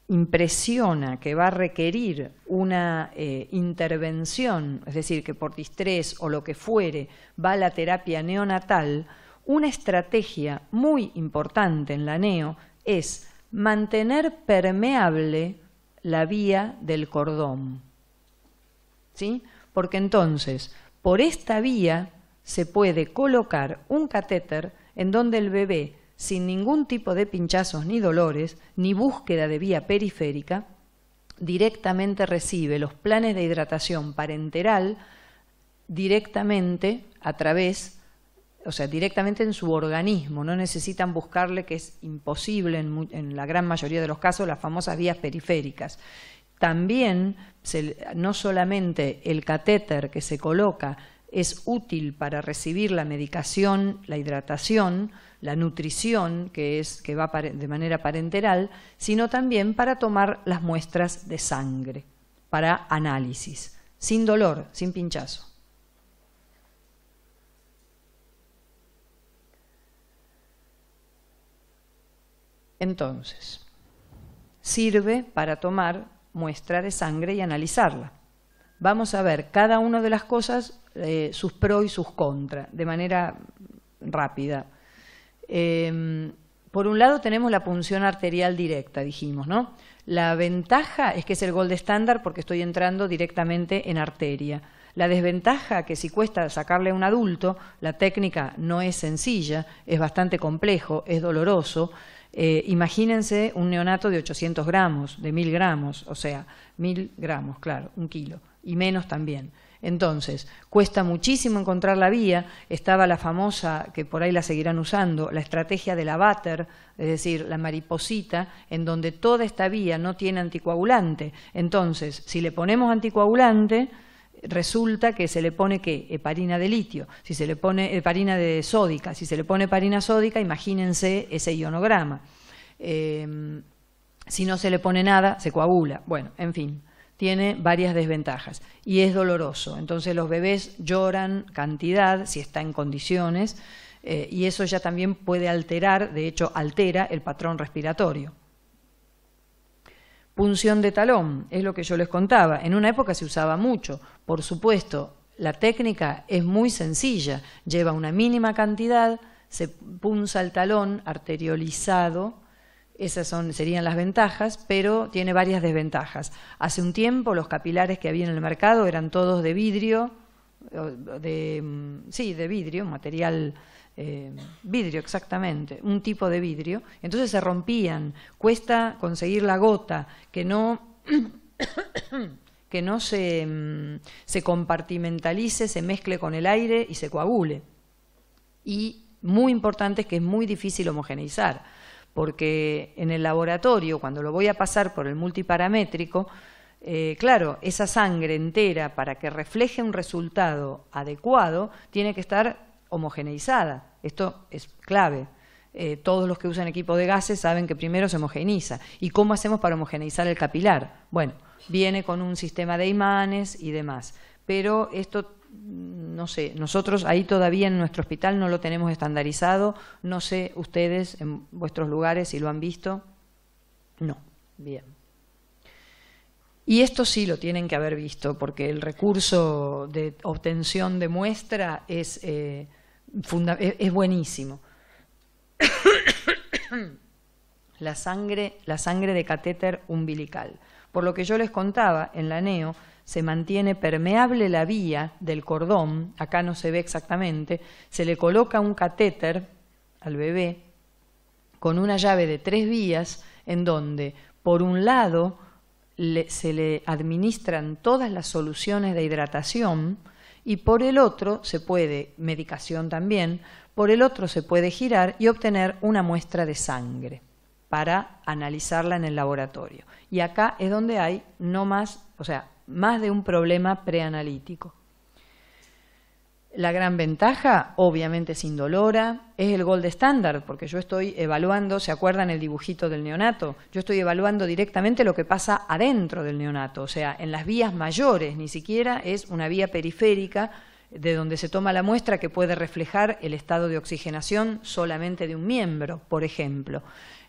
impresiona que va a requerir una eh, intervención, es decir, que por distrés o lo que fuere va a la terapia neonatal, una estrategia muy importante en la NEO es mantener permeable la vía del cordón. ¿Sí? Porque entonces, por esta vía se puede colocar un catéter en donde el bebé, sin ningún tipo de pinchazos ni dolores, ni búsqueda de vía periférica, directamente recibe los planes de hidratación parenteral directamente a través o sea, directamente en su organismo, no necesitan buscarle, que es imposible en, la gran mayoría de los casos, las famosas vías periféricas. También, no solamente el catéter que se coloca es útil para recibir la medicación, la hidratación, la nutrición que, es, que va de manera parenteral, sino también para tomar las muestras de sangre, para análisis, sin dolor, sin pinchazo. Entonces, sirve para tomar muestra de sangre y analizarla. Vamos a ver cada una de las cosas, eh, sus pro y sus contra, de manera rápida. Em, por un lado tenemos la punción arterial directa, dijimos, ¿no? La ventaja es que es el gold standard, estándar porque estoy entrando directamente en arteria. La desventaja que si cuesta sacarle a un adulto, la técnica no es sencilla, es bastante complejo, es doloroso, eh, imagínense un neonato de 800 gramos, de 1000 gramos, o sea, mil gramos, claro, un kilo, y menos también. Entonces, cuesta muchísimo encontrar la vía. Estaba la famosa, que por ahí la seguirán usando, la estrategia de la es decir, la mariposita, en donde toda esta vía no tiene anticoagulante. Entonces, si le ponemos anticoagulante, resulta que se le pone que heparina de litio, si se le pone heparina de sódica, si se le pone heparina sódica, imagínense ese ionograma. Em, si no se le pone nada, se coagula. Bueno, en fin, tiene varias desventajas y es doloroso. Entonces los bebés lloran cantidad si está en condiciones eh, y eso ya también puede alterar, de hecho altera el patrón respiratorio. Punción de talón, es lo que yo les contaba. En una época se usaba mucho. Por supuesto, la técnica es muy sencilla. Lleva una mínima cantidad, se punza el talón arteriolizado, esas son, serían las ventajas, pero tiene varias desventajas. Hace un tiempo los capilares que había en el mercado eran todos de vidrio, mm, sí, de vidrio, material Em, vidrio, exactamente, un tipo de vidrio. Entonces se rompían, cuesta conseguir la gota, que no, que no se, em, se compartimentalice, se mezcle con el aire y se coagule. Y muy importante es que es muy difícil homogeneizar, porque en el laboratorio, cuando lo voy a pasar por el multiparamétrico, eh, claro, esa sangre entera para que refleje un resultado adecuado tiene que estar homogeneizada. Esto es clave. Eh, todos los que usan equipo de gases saben que primero se homogeneiza. ¿Y cómo hacemos para homogeneizar el capilar? Bueno, viene con un sistema de imanes y demás. Pero esto, mm, no sé, nosotros ahí todavía en nuestro hospital no lo tenemos estandarizado. No sé ustedes en vuestros lugares si lo han visto. No. Bien. Y esto sí lo tienen que haber visto, porque el recurso de obtención de muestra es, eh, e-, buenísimo. la, sangre, la sangre de catéter umbilical. Por lo que yo les contaba, en la NEO se mantiene permeable la vía del cordón, acá no se ve exactamente, se le coloca un catéter al bebé con una llave de tres vías en donde, por un lado, se le administran todas las soluciones de hidratación y por el otro se puede, medicación también, por el otro se puede girar y obtener una muestra de sangre para analizarla en el laboratorio. Y acá es donde hay no más, o sea, más de un problema preanalítico. La gran ventaja, obviamente, sin Dolora, es el gold standard, porque yo estoy evaluando, ¿se acuerdan el dibujito del neonato? Yo estoy evaluando directamente lo que pasa adentro del neonato, o sea, en las vías mayores, ni siquiera es una vía periférica de donde se toma la muestra que puede reflejar el estado de oxigenación solamente de un miembro, por ejemplo.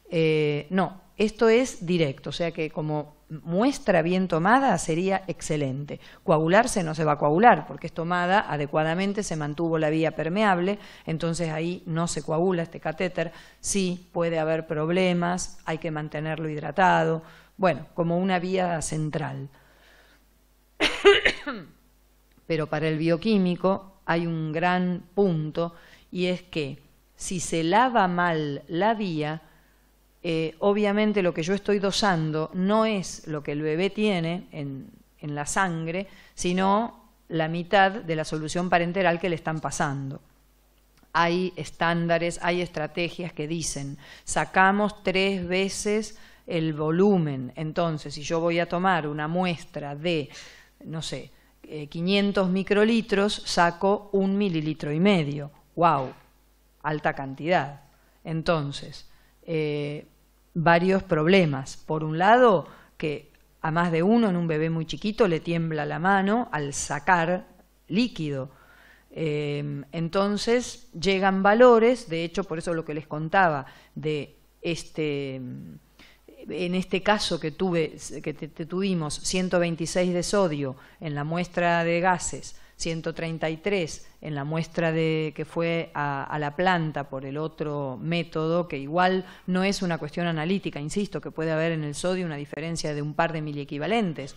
Eh, no, esto es directo, o sea que como muestra bien tomada sería excelente. Coagularse no se va a coagular porque es tomada adecuadamente, se mantuvo la vía permeable, entonces ahí no se coagula este catéter. Sí, puede haber problemas, hay que mantenerlo hidratado, bueno, como una vía central. Pero para el bioquímico hay un gran punto y es que si se lava mal la vía, eh, obviamente lo que yo estoy dosando no es lo que el bebé tiene en, la sangre, sino la mitad de la solución parenteral que le están pasando. Hay estándares, hay estrategias que dicen, sacamos tres veces el volumen. Entonces, si yo voy a tomar una muestra de, no sé, 500 eh, microlitros, saco un mililitro y medio. ¡Wow! Alta cantidad. Entonces, eh, varios problemas. Por un lado, que a más de uno en un bebé muy chiquito le tiembla la mano al sacar líquido. Em, entonces llegan valores, de hecho por eso lo que les contaba de este en este caso que, tuve, que te, tuvimos 126 de sodio en la muestra de gases 133 en la muestra de, que fue a, a, la planta por el otro método, que igual no es una cuestión analítica, insisto, que puede haber en el sodio una diferencia de un par de miliequivalentes,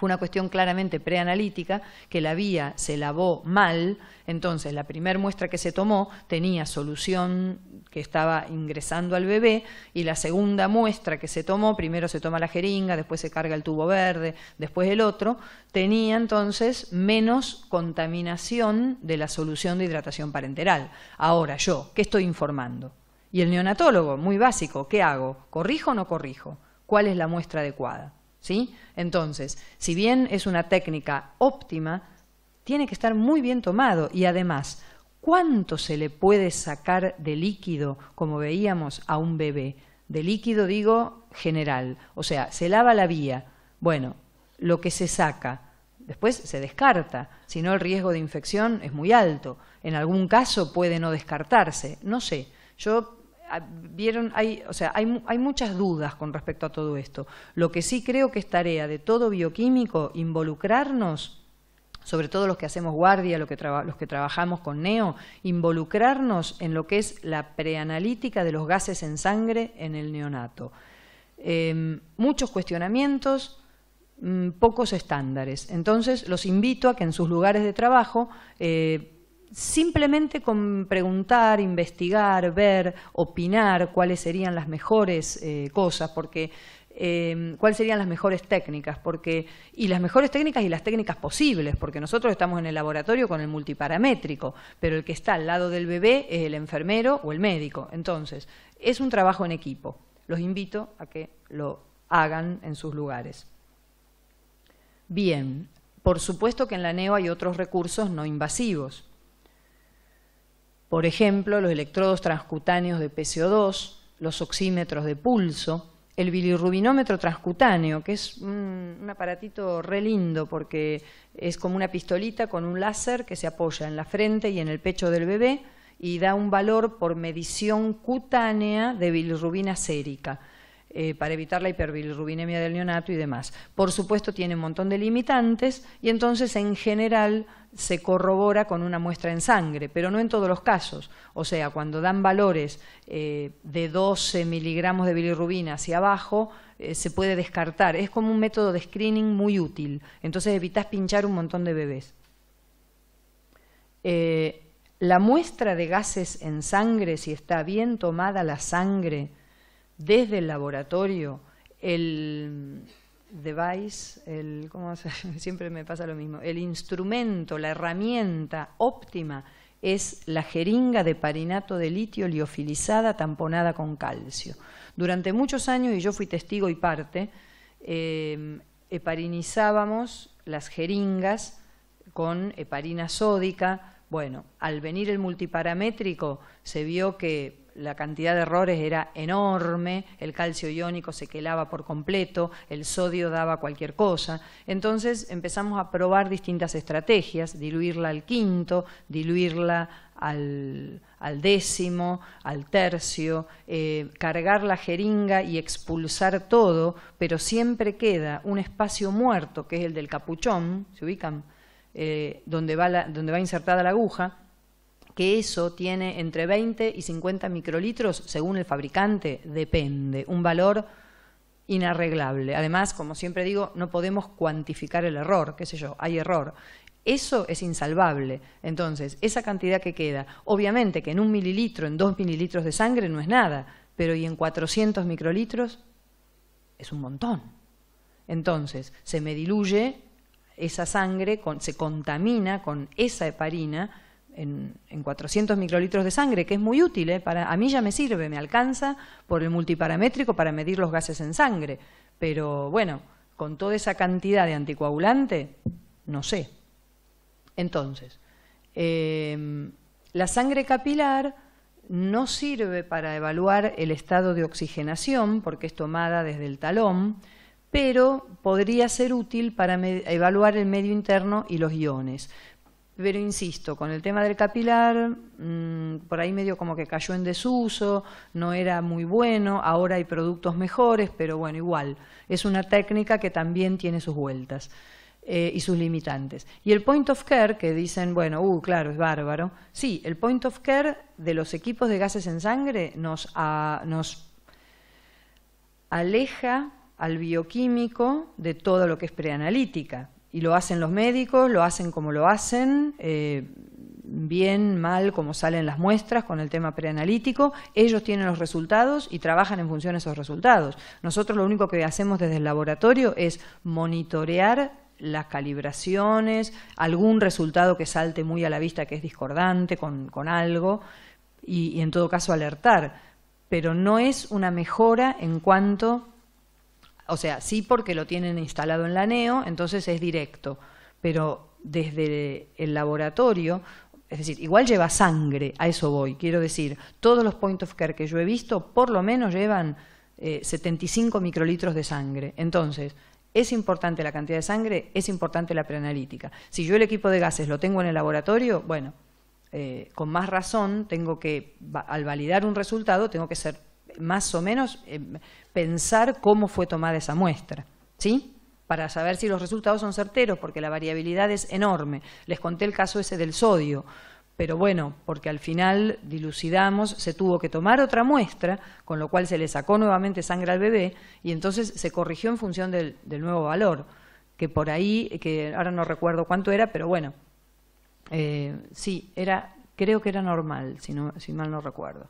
fue una cuestión claramente preanalítica que la vía se lavó mal, entonces la primera muestra que se tomó tenía solución que estaba ingresando al bebé y la segunda muestra que se tomó, primero se toma la jeringa, después se carga el tubo verde, después el otro, tenía entonces menos contaminación de la solución de hidratación parenteral. Ahora yo, ¿qué estoy informando? Y el neonatólogo, muy básico, ¿qué hago? ¿Corrijo o no corrijo? ¿Cuál es la muestra adecuada? ¿sí? Entonces, si bien es una técnica óptima, tiene que estar muy bien tomado y además, ¿cuánto se le puede sacar de líquido, como veíamos, a un bebé? De líquido digo general, o sea, se lava la vía, bueno, lo que se saca, después se descarta, si no el riesgo de infección es muy alto, en algún caso puede no descartarse, no sé, yo vieron, hay, o sea, hay, muchas dudas con respecto a todo esto. Lo que sí creo que es tarea de todo bioquímico involucrarnos, sobre todo los que hacemos guardia, los que, los que trabajamos con NEO, involucrarnos en lo que es la preanalítica de los gases en sangre en el neonato. Em, muchos cuestionamientos, mm, pocos estándares. Entonces, los invito a que en sus lugares de trabajo eh, simplemente con preguntar, investigar, ver, opinar cuáles serían las mejores eh, cosas, porque em, cuáles serían las mejores técnicas, porque y las mejores técnicas y las técnicas posibles, porque nosotros estamos en el laboratorio con el multiparamétrico, pero el que está al lado del bebé es el enfermero o el médico. Entonces, es un trabajo en equipo. Los invito a que lo hagan en sus lugares. Bien, por supuesto que en la NEO hay otros recursos no invasivos por ejemplo, los electrodos transcutáneos de PCO2, los oxímetros de pulso, el bilirrubinómetro transcutáneo, que es un, aparatito re lindo porque es como una pistolita con un láser que se apoya en la frente y en el pecho del bebé y da un valor por medición cutánea de bilirrubina sérica. Eh, para evitar la hiperbilirrubinemia del neonato y demás. Por supuesto tiene un montón de limitantes y entonces en general se corrobora con una muestra en sangre, pero no en todos los casos. O sea, cuando dan valores eh, de 12 miligramos de bilirrubina hacia abajo, eh, se puede descartar. Es como un método de screening muy útil. Entonces evitas pinchar un montón de bebés. Eh, la muestra de gases en sangre, si está bien tomada la sangre desde el laboratorio, el, device, el, siempre me pasa lo mismo, el instrumento, la herramienta óptima es la jeringa de parinato de litio liofilizada tamponada con calcio. Durante muchos años, y yo fui testigo y parte, eh, heparinizábamos las jeringas con heparina sódica. Bueno, al venir el multiparamétrico se vio que la cantidad de errores era enorme, el calcio iónico se quelaba por completo, el sodio daba cualquier cosa. Entonces empezamos a probar distintas estrategias, diluirla al quinto, diluirla al, décimo, al tercio, eh, cargar la jeringa y expulsar todo, pero siempre queda un espacio muerto, que es el del capuchón, ¿se ubican? Eh, donde, va donde va insertada la aguja, que eso tiene entre 20 y 50 microlitros, según el fabricante, depende, un valor inarreglable. Además, como siempre digo, no podemos cuantificar el error, qué sé yo, hay error. Eso es insalvable. Entonces, esa cantidad que queda, obviamente que en un mililitro, en dos mililitros de sangre no es nada, pero y en 400 microlitros es un montón. Entonces, se me diluye esa sangre, se contamina con esa heparina en, 400 microlitros de sangre, que es muy útil, ¿eh? para, a mí ya me sirve, me alcanza por el multiparamétrico para medir los gases en sangre, pero bueno, con toda esa cantidad de anticoagulante, no sé. Entonces, em, la sangre capilar no sirve para evaluar el estado de oxigenación, porque es tomada desde el talón, pero podría ser útil para evaluar el medio interno y los iones. Pero insisto, con el tema del capilar, mm, por ahí medio como que cayó en desuso, no era muy bueno, ahora hay productos mejores, pero bueno, igual, es una técnica que también tiene sus vueltas. Eh, y sus limitantes. Y el point of care, que dicen, bueno, uh, claro, es bárbaro. Sí, el point of care de los equipos de gases en sangre nos aleja al bioquímico de todo lo que es preanalítica. Y lo hacen los médicos, lo hacen como lo hacen, eh, bien, mal, como salen las muestras con el tema preanalítico. Ellos tienen los resultados y trabajan en función de esos resultados. Nosotros lo único que hacemos desde el laboratorio es monitorear las calibraciones, algún resultado que salte muy a la vista que es discordante con, con algo y en todo caso alertar. Pero no es una mejora en cuanto o sea, sí porque lo tienen instalado en la NEO, entonces es directo, pero desde el laboratorio, es decir, igual lleva sangre, a eso voy, quiero decir, todos los point of care que yo he visto por lo menos llevan 75 eh, microlitros de sangre. Entonces, es importante la cantidad de sangre, es importante la preanalítica. Si yo el equipo de gases lo tengo en el laboratorio, bueno, eh, con más razón tengo que, al validar un resultado, tengo que ser más o menos eh, pensar cómo fue tomada esa muestra, ¿sí? Para saber si los resultados son certeros, porque la variabilidad es enorme. Les conté el caso ese del sodio, pero bueno, porque al final dilucidamos, se tuvo que tomar otra muestra, con lo cual se le sacó nuevamente sangre al bebé y entonces se corrigió en función del, nuevo valor, que por ahí, que ahora no recuerdo cuánto era, pero bueno, eh, sí, era, creo que era normal, si, no, si mal no recuerdo.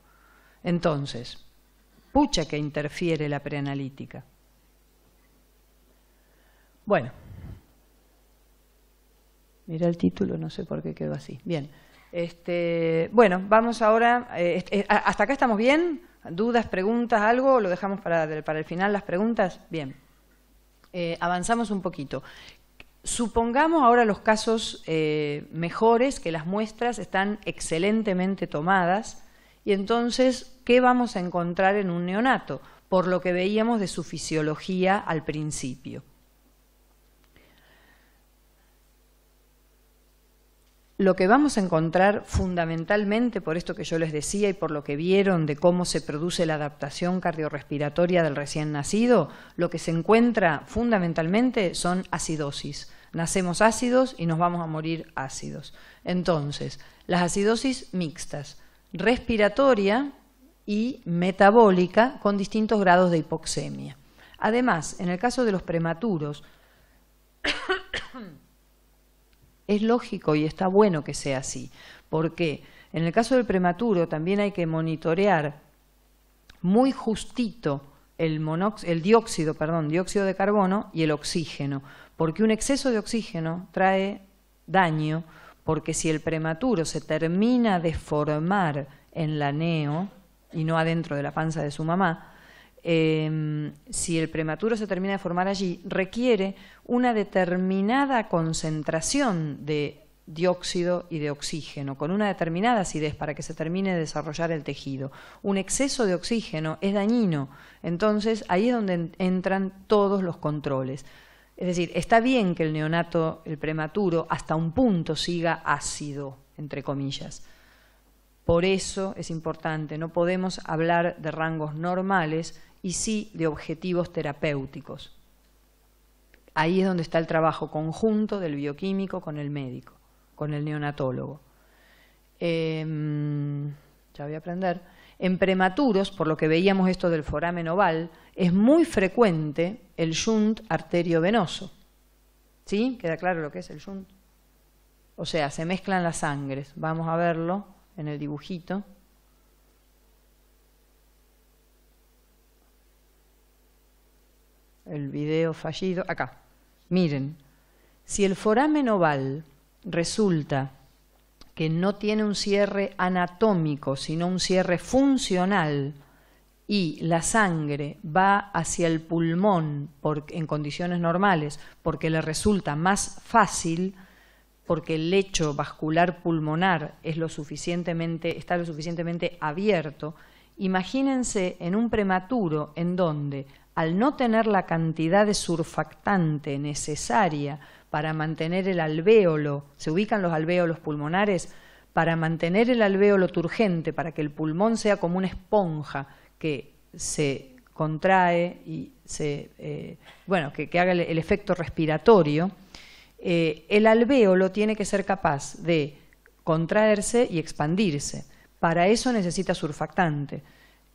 Entonces, pucha que interfiere la preanalítica. Bueno, mira el título, no sé por qué quedó así. Bien, este, bueno, vamos ahora, eh, este, eh, ¿hasta acá estamos bien? ¿Dudas, preguntas, algo? ¿Lo dejamos para, para el final las preguntas? Bien, eh, avanzamos un poquito. Supongamos ahora los casos mejores, que las muestras están excelentemente tomadas, y entonces ¿Qué vamos a encontrar en un neonato? Por lo que veíamos de su fisiología al principio. lo que vamos a encontrar fundamentalmente, por esto que yo les decía y por lo que vieron de cómo se produce la adaptación cardiorrespiratoria del recién nacido, lo que se encuentra fundamentalmente son acidosis. Nacemos ácidos y nos vamos a morir ácidos. Entonces, las acidosis mixtas, respiratoria, y metabólica con distintos grados de hipoxemia. Además, en el caso de los prematuros, es lógico y está bueno que sea así, porque en el caso del prematuro también hay que monitorear muy justito el, el dióxido, perdón, dióxido de carbono y el oxígeno, porque un exceso de oxígeno trae daño, porque si el prematuro se termina de formar en la neo, y no adentro de la panza de su mamá, em, si el prematuro se termina de formar allí, requiere una determinada concentración de dióxido y de oxígeno, con una determinada acidez para que se termine de desarrollar el tejido. Un exceso de oxígeno es dañino, entonces ahí es donde entran todos los controles. Es decir, está bien que el neonato, el prematuro, hasta un punto siga ácido, entre comillas, por eso es importante, no podemos hablar de rangos normales y sí de objetivos terapéuticos. Ahí es donde está el trabajo conjunto del bioquímico con el médico, con el neonatólogo. Em, ya voy a aprender. En prematuros, por lo que veíamos esto del foramen oval, es muy frecuente el shunt arteriovenoso. ¿Sí? ¿Queda claro lo que es el shunt? O sea, se mezclan las sangres. Vamos a verlo en el dibujito. El video fallido, acá. Miren, si el foramen oval resulta que no tiene un cierre anatómico, sino un cierre funcional, y la sangre va hacia el pulmón en condiciones normales porque le resulta más fácil, porque el lecho vascular pulmonar es lo suficientemente, está lo suficientemente abierto, imagínense en un prematuro en donde, al no tener la cantidad de surfactante necesaria para mantener el alvéolo, se ubican los alvéolos pulmonares, para mantener el alvéolo turgente, para que el pulmón sea como una esponja que se contrae y se, eh, bueno, que, haga el efecto respiratorio, eh, el alvéolo tiene que ser capaz de contraerse y expandirse. Para eso necesita surfactante.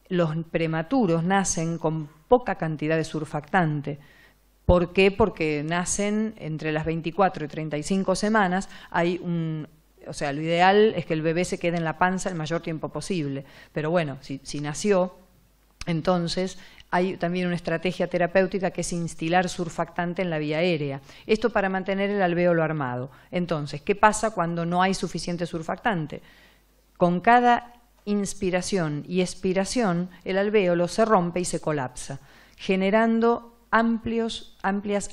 Los prematuros nacen con poca cantidad de surfactante. ¿Por qué? Porque nacen entre las 24 y 35 semanas, hay o sea, lo ideal es que el bebé se quede en la panza el mayor tiempo posible. Pero bueno, si nació, entonces hay también una estrategia terapéutica que es instilar surfactante en la vía aérea. Esto para mantener el alvéolo armado. Entonces, ¿qué pasa cuando no hay suficiente surfactante? Con cada inspiración y expiración, el alvéolo se rompe y se colapsa, generando amplias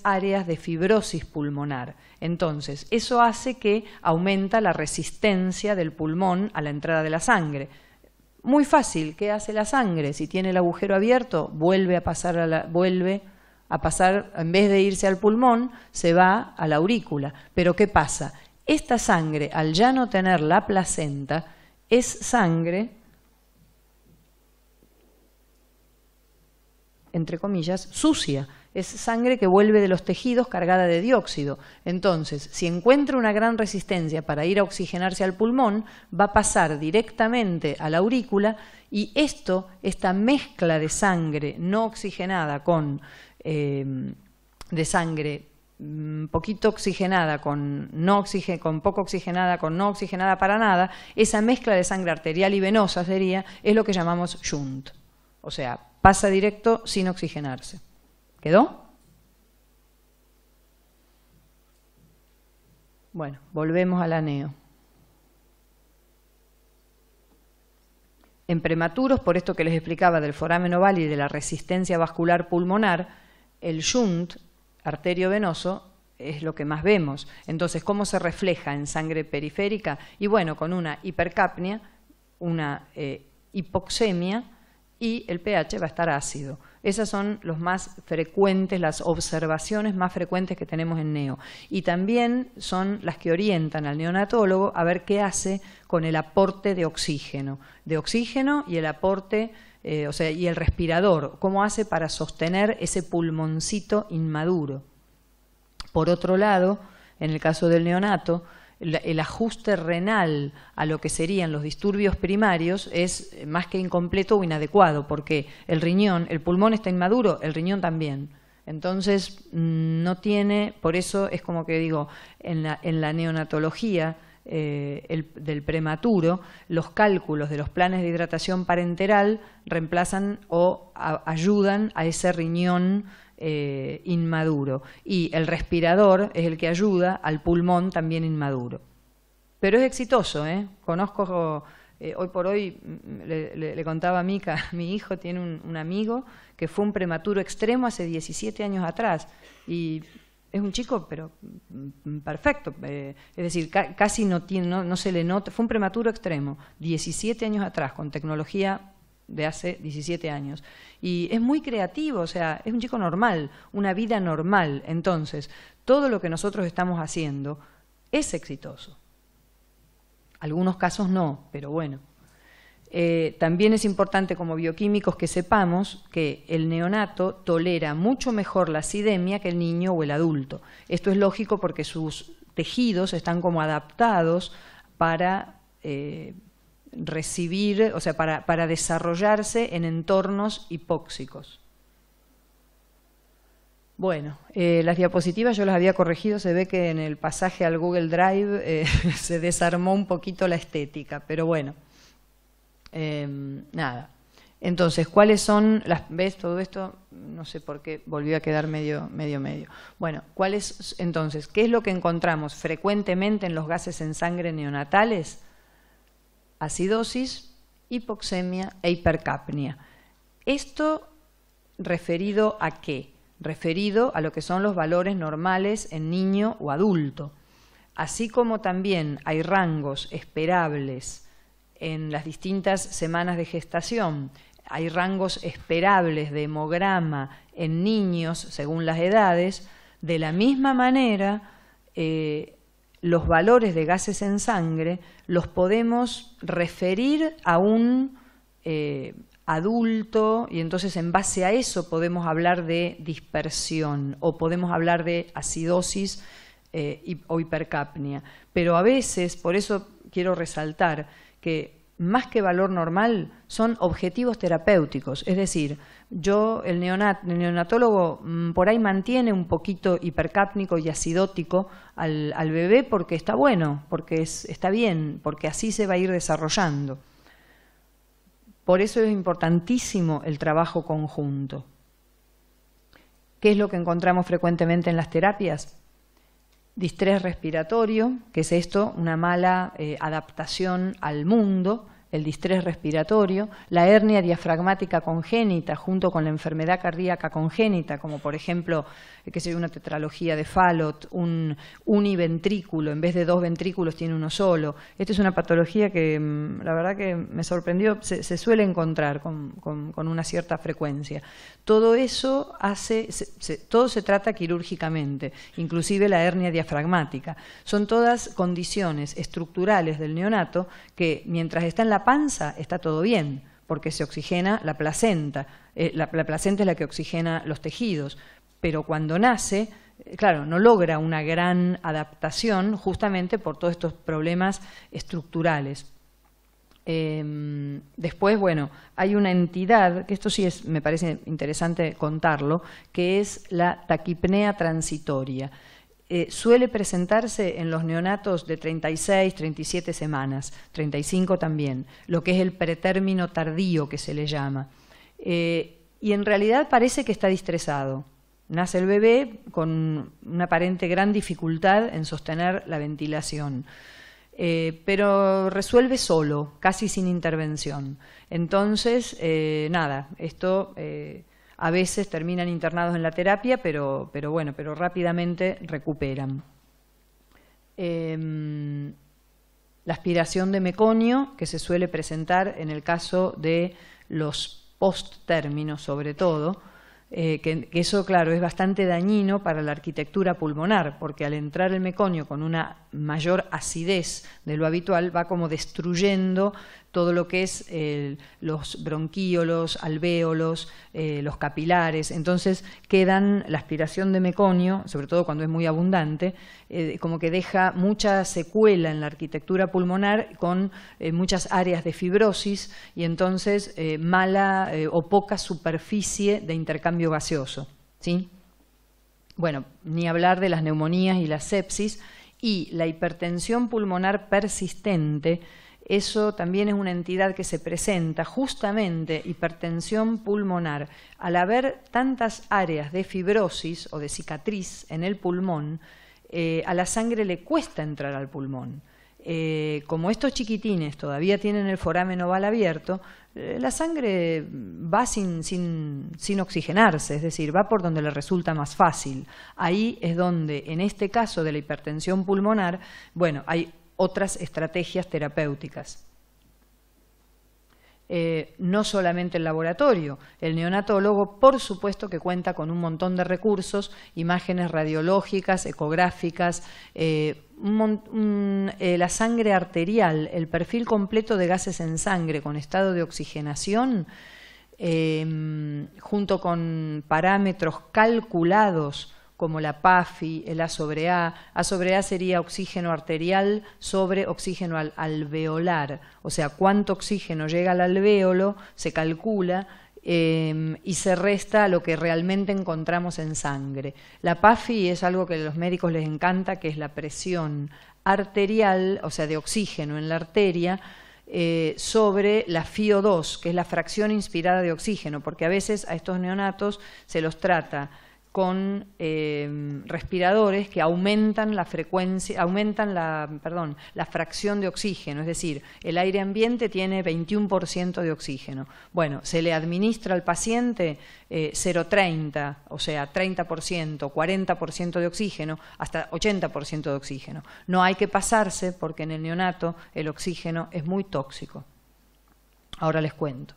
áreas de fibrosis pulmonar. Entonces, eso hace que aumenta la resistencia del pulmón a la entrada de la sangre muy fácil, ¿qué hace la sangre? Si tiene el agujero abierto, vuelve a pasar a la, vuelve a pasar, en vez de irse al pulmón, se va a la aurícula. Pero ¿qué pasa? Esta sangre, al ya no tener la placenta, es sangre, entre comillas, sucia es sangre que vuelve de los tejidos cargada de dióxido. Entonces, si encuentra una gran resistencia para ir a oxigenarse al pulmón, va a pasar directamente a la aurícula y esto, esta mezcla de sangre no oxigenada con em, de sangre mm, poquito oxigenada con, no con poco oxigenada, con no oxigenada para nada, esa mezcla de sangre arterial y venosa sería, es lo que llamamos shunt, O sea, pasa directo sin oxigenarse. ¿Quedó? Bueno, volvemos al aneo. En prematuros, por esto que les explicaba del foramen oval y de la resistencia vascular pulmonar, el shunt venoso, es lo que más vemos. Entonces, ¿cómo se refleja en sangre periférica? Y bueno, con una hipercapnia, una eh, hipoxemia y el pH va a estar ácido. Esas son los más frecuentes, las observaciones más frecuentes que tenemos en neo. Y también son las que orientan al neonatólogo a ver qué hace con el aporte de oxígeno, de oxígeno y el aporte eh, o sea, y el respirador, cómo hace para sostener ese pulmoncito inmaduro. Por otro lado, en el caso del neonato, el ajuste renal a lo que serían los disturbios primarios es eh, más que incompleto o inadecuado, porque el riñón, el pulmón está inmaduro, el riñón también. Entonces, mm, no tiene, por eso es como que digo, en la, neonatología eh, del prematuro, los cálculos de los planes de hidratación parenteral reemplazan o ayudan a ese riñón eh, inmaduro y el respirador es el que ayuda al pulmón también inmaduro. Pero es exitoso, ¿eh? Conozco, eh, hoy por hoy mm, le, contaba a Mica, mi hijo tiene un, amigo que fue un prematuro extremo hace 17 años atrás y es un chico, pero mm, perfecto. Eh, es decir, casi no, tiene, no, se le nota. Fue un prematuro extremo, 17 años atrás, con tecnología de hace 17 años. Y es muy creativo, o sea, es un chico normal, una vida normal. Entonces, todo lo que nosotros estamos haciendo es exitoso. Algunos casos no, pero bueno. Eh, también es importante como bioquímicos que sepamos que el neonato tolera mucho mejor la acidemia que el niño o el adulto. Esto es lógico porque sus tejidos están como adaptados para eh, recibir, o sea, para, para desarrollarse en entornos hipóxicos. Bueno, eh, las diapositivas yo las había corregido, se ve que en el pasaje al Google Drive eh, se desarmó un poquito la estética, pero bueno, em, nada. Entonces, ¿cuáles son las... ¿Ves todo esto? No sé por qué volvió a quedar medio, medio, medio. Bueno, ¿cuáles entonces? ¿Qué es lo que encontramos frecuentemente en los gases en sangre neonatales? acidosis, hipoxemia e hipercapnia. Esto referido a qué? Referido a lo que son los valores normales en niño o adulto. Así como también hay rangos esperables en las distintas semanas de gestación, hay rangos esperables de hemograma en niños según las edades, de la misma manera eh, los valores de gases en sangre los podemos referir a un eh, adulto y entonces en base a eso podemos hablar de dispersión o podemos hablar de acidosis eh, o hipercapnia. Pero a veces, por eso quiero resaltar que más que valor normal son objetivos terapéuticos, es decir, yo, el, neonatólogo mm, por ahí mantiene un poquito hipercápnico y acidótico al, bebé porque está bueno, porque está bien, porque así se va a ir desarrollando. Por eso es importantísimo el trabajo conjunto. ¿Qué es lo que encontramos frecuentemente en las terapias? Distrés respiratorio, que es esto, una mala eh, adaptación al mundo, el distrés respiratorio, la hernia diafragmática congénita junto con la enfermedad cardíaca congénita, como por ejemplo que se una tetralogía de Fallot, un univentrículo, en vez de dos ventrículos tiene uno solo. Esta es una patología que mm, la verdad que me sorprendió, se, suele encontrar con, una cierta frecuencia. Todo eso hace, se, todo se trata quirúrgicamente, inclusive la hernia diafragmática. Son todas condiciones estructurales del neonato que mientras está en la panza está todo bien porque se oxigena la placenta. Eh, la placenta es la que oxigena los tejidos, pero cuando nace, eh, claro, no logra una gran adaptación justamente por todos estos problemas estructurales. Em, después, bueno, hay una entidad, que esto sí me parece interesante contarlo, que es la taquipnea transitoria. Eh, suele presentarse en los neonatos de 36, 37 semanas, 35 también, lo que es el pretérmino tardío que se le llama. Eh, y en realidad parece que está distresado, Nace el bebé con una aparente gran dificultad en sostener la ventilación. Eh, pero resuelve solo, casi sin intervención. Entonces, eh, nada, esto eh, a veces terminan internados en la terapia, pero, bueno, pero rápidamente recuperan. Em, la aspiración de meconio, que se suele presentar en el caso de los post-términos, sobre todo, eh, que, que, eso, claro, es bastante dañino para la arquitectura pulmonar, porque al entrar el meconio con una mayor acidez de lo habitual va como destruyendo todo lo que es eh, los bronquíolos, alvéolos, eh, los capilares. Entonces quedan la aspiración de meconio, sobre todo cuando es muy abundante, eh, como que deja mucha secuela en la arquitectura pulmonar con muchas áreas de fibrosis y entonces mala o poca superficie de intercambio gaseoso. ¿sí? Bueno, ni hablar de las neumonías y la sepsis y la hipertensión pulmonar persistente eso también es una entidad que se presenta justamente hipertensión pulmonar. Al haber tantas áreas de fibrosis o de cicatriz en el pulmón, eh, a la sangre le cuesta entrar al pulmón. Eh, como estos chiquitines todavía tienen el foramen oval abierto, eh, la sangre va sin, sin, oxigenarse, es decir, va por donde le resulta más fácil. Ahí es donde, en este caso de la hipertensión pulmonar, bueno, hay otras estrategias terapéuticas. Eh, no solamente el laboratorio, el neonatólogo por supuesto que cuenta con un montón de recursos, imágenes radiológicas, ecográficas, eh, eh, la sangre arterial, el perfil completo de gases en sangre con estado de oxigenación, junto con parámetros calculados como la PAFI, el A sobre A. A sobre A sería oxígeno arterial sobre oxígeno alveolar, o sea, cuánto oxígeno llega al alvéolo se calcula em, y se resta lo que realmente encontramos en sangre. La PAFI es algo que a los médicos les encanta, que es la presión arterial, o sea, de oxígeno en la arteria, eh, sobre la FIO2, que es la fracción inspirada de oxígeno, porque a veces a estos neonatos se los trata con em, respiradores que aumentan la frecuencia, aumentan la, perdón, la fracción de oxígeno, es decir, el aire ambiente tiene 21% de oxígeno. Bueno, se le administra al paciente 0,30, eh, o sea, 30%, 40% de oxígeno, hasta 80% de oxígeno. No hay que pasarse porque en el neonato el oxígeno es muy tóxico. Ahora les cuento.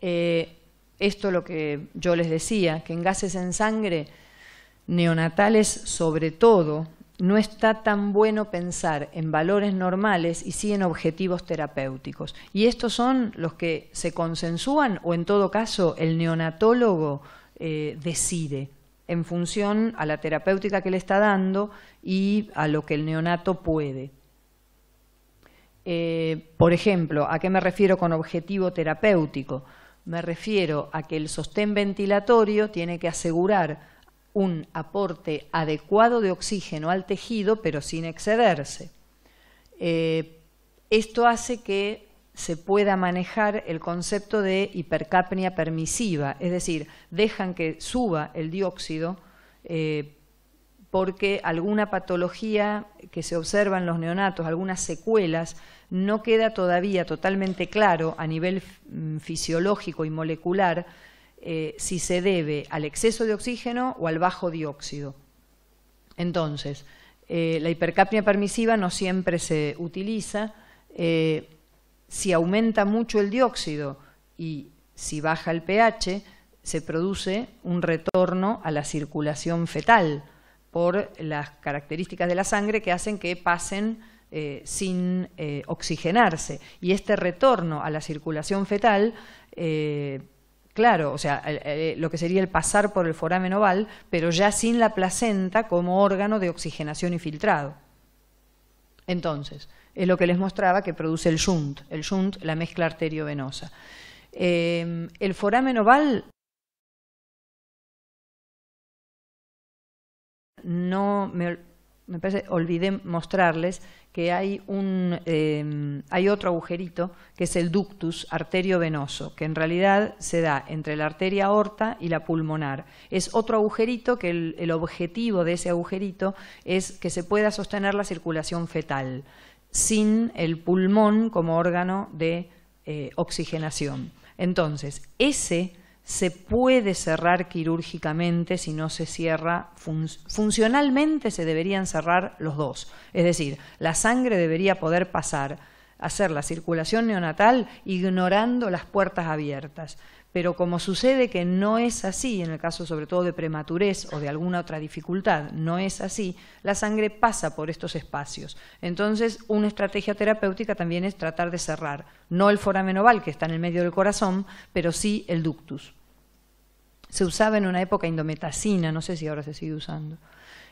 Eh, esto es lo que yo les decía, que en gases en sangre, neonatales sobre todo, no está tan bueno pensar en valores normales y sí en objetivos terapéuticos. Y estos son los que se consensúan o en todo caso el neonatólogo eh, decide en función a la terapéutica que le está dando y a lo que el neonato puede. Eh, por ejemplo, ¿a qué me refiero con objetivo terapéutico? Me refiero a que el sostén ventilatorio tiene que asegurar un aporte adecuado de oxígeno al tejido, pero sin excederse. Eh, esto hace que se pueda manejar el concepto de hipercapnia permisiva, es decir, dejan que suba el dióxido eh, porque alguna patología que se observa en los neonatos, algunas secuelas, no queda todavía totalmente claro a nivel mm, fisiológico y molecular eh, si se debe al exceso de oxígeno o al bajo dióxido. Entonces, eh, la hipercapnia permisiva no siempre se utiliza. Eh, si aumenta mucho el dióxido y si baja el pH, se produce un retorno a la circulación fetal por las características de la sangre que hacen que pasen eh, sin eh, oxigenarse. Y este retorno a la circulación fetal, eh, claro, o sea, lo que sería el pasar por el foramen oval, pero ya sin la placenta como órgano de oxigenación y filtrado. Entonces, es lo que les mostraba que produce el shunt, el shunt, la mezcla arteriovenosa. el foramen oval no me, olvidé mostrarles que em, hay, otro agujerito que es el ductus arteriovenoso, que en realidad se da entre la arteria aorta y la pulmonar. Es otro agujerito que el, objetivo de ese agujerito es que se pueda sostener la circulación fetal sin el pulmón como órgano de eh, oxigenación. Entonces, ese se puede cerrar quirúrgicamente si no se cierra funcionalmente se deberían cerrar los dos, es decir, la sangre debería poder pasar hacer la circulación neonatal ignorando las puertas abiertas. Pero como sucede que no es así, en el caso sobre todo de prematurez o de alguna otra dificultad, no es así, la sangre pasa por estos espacios. Entonces, una estrategia terapéutica también es tratar de cerrar, no el foramen oval que está en el medio del corazón, pero sí el ductus. Se usaba en una época indometacina, no sé si ahora se sigue usando.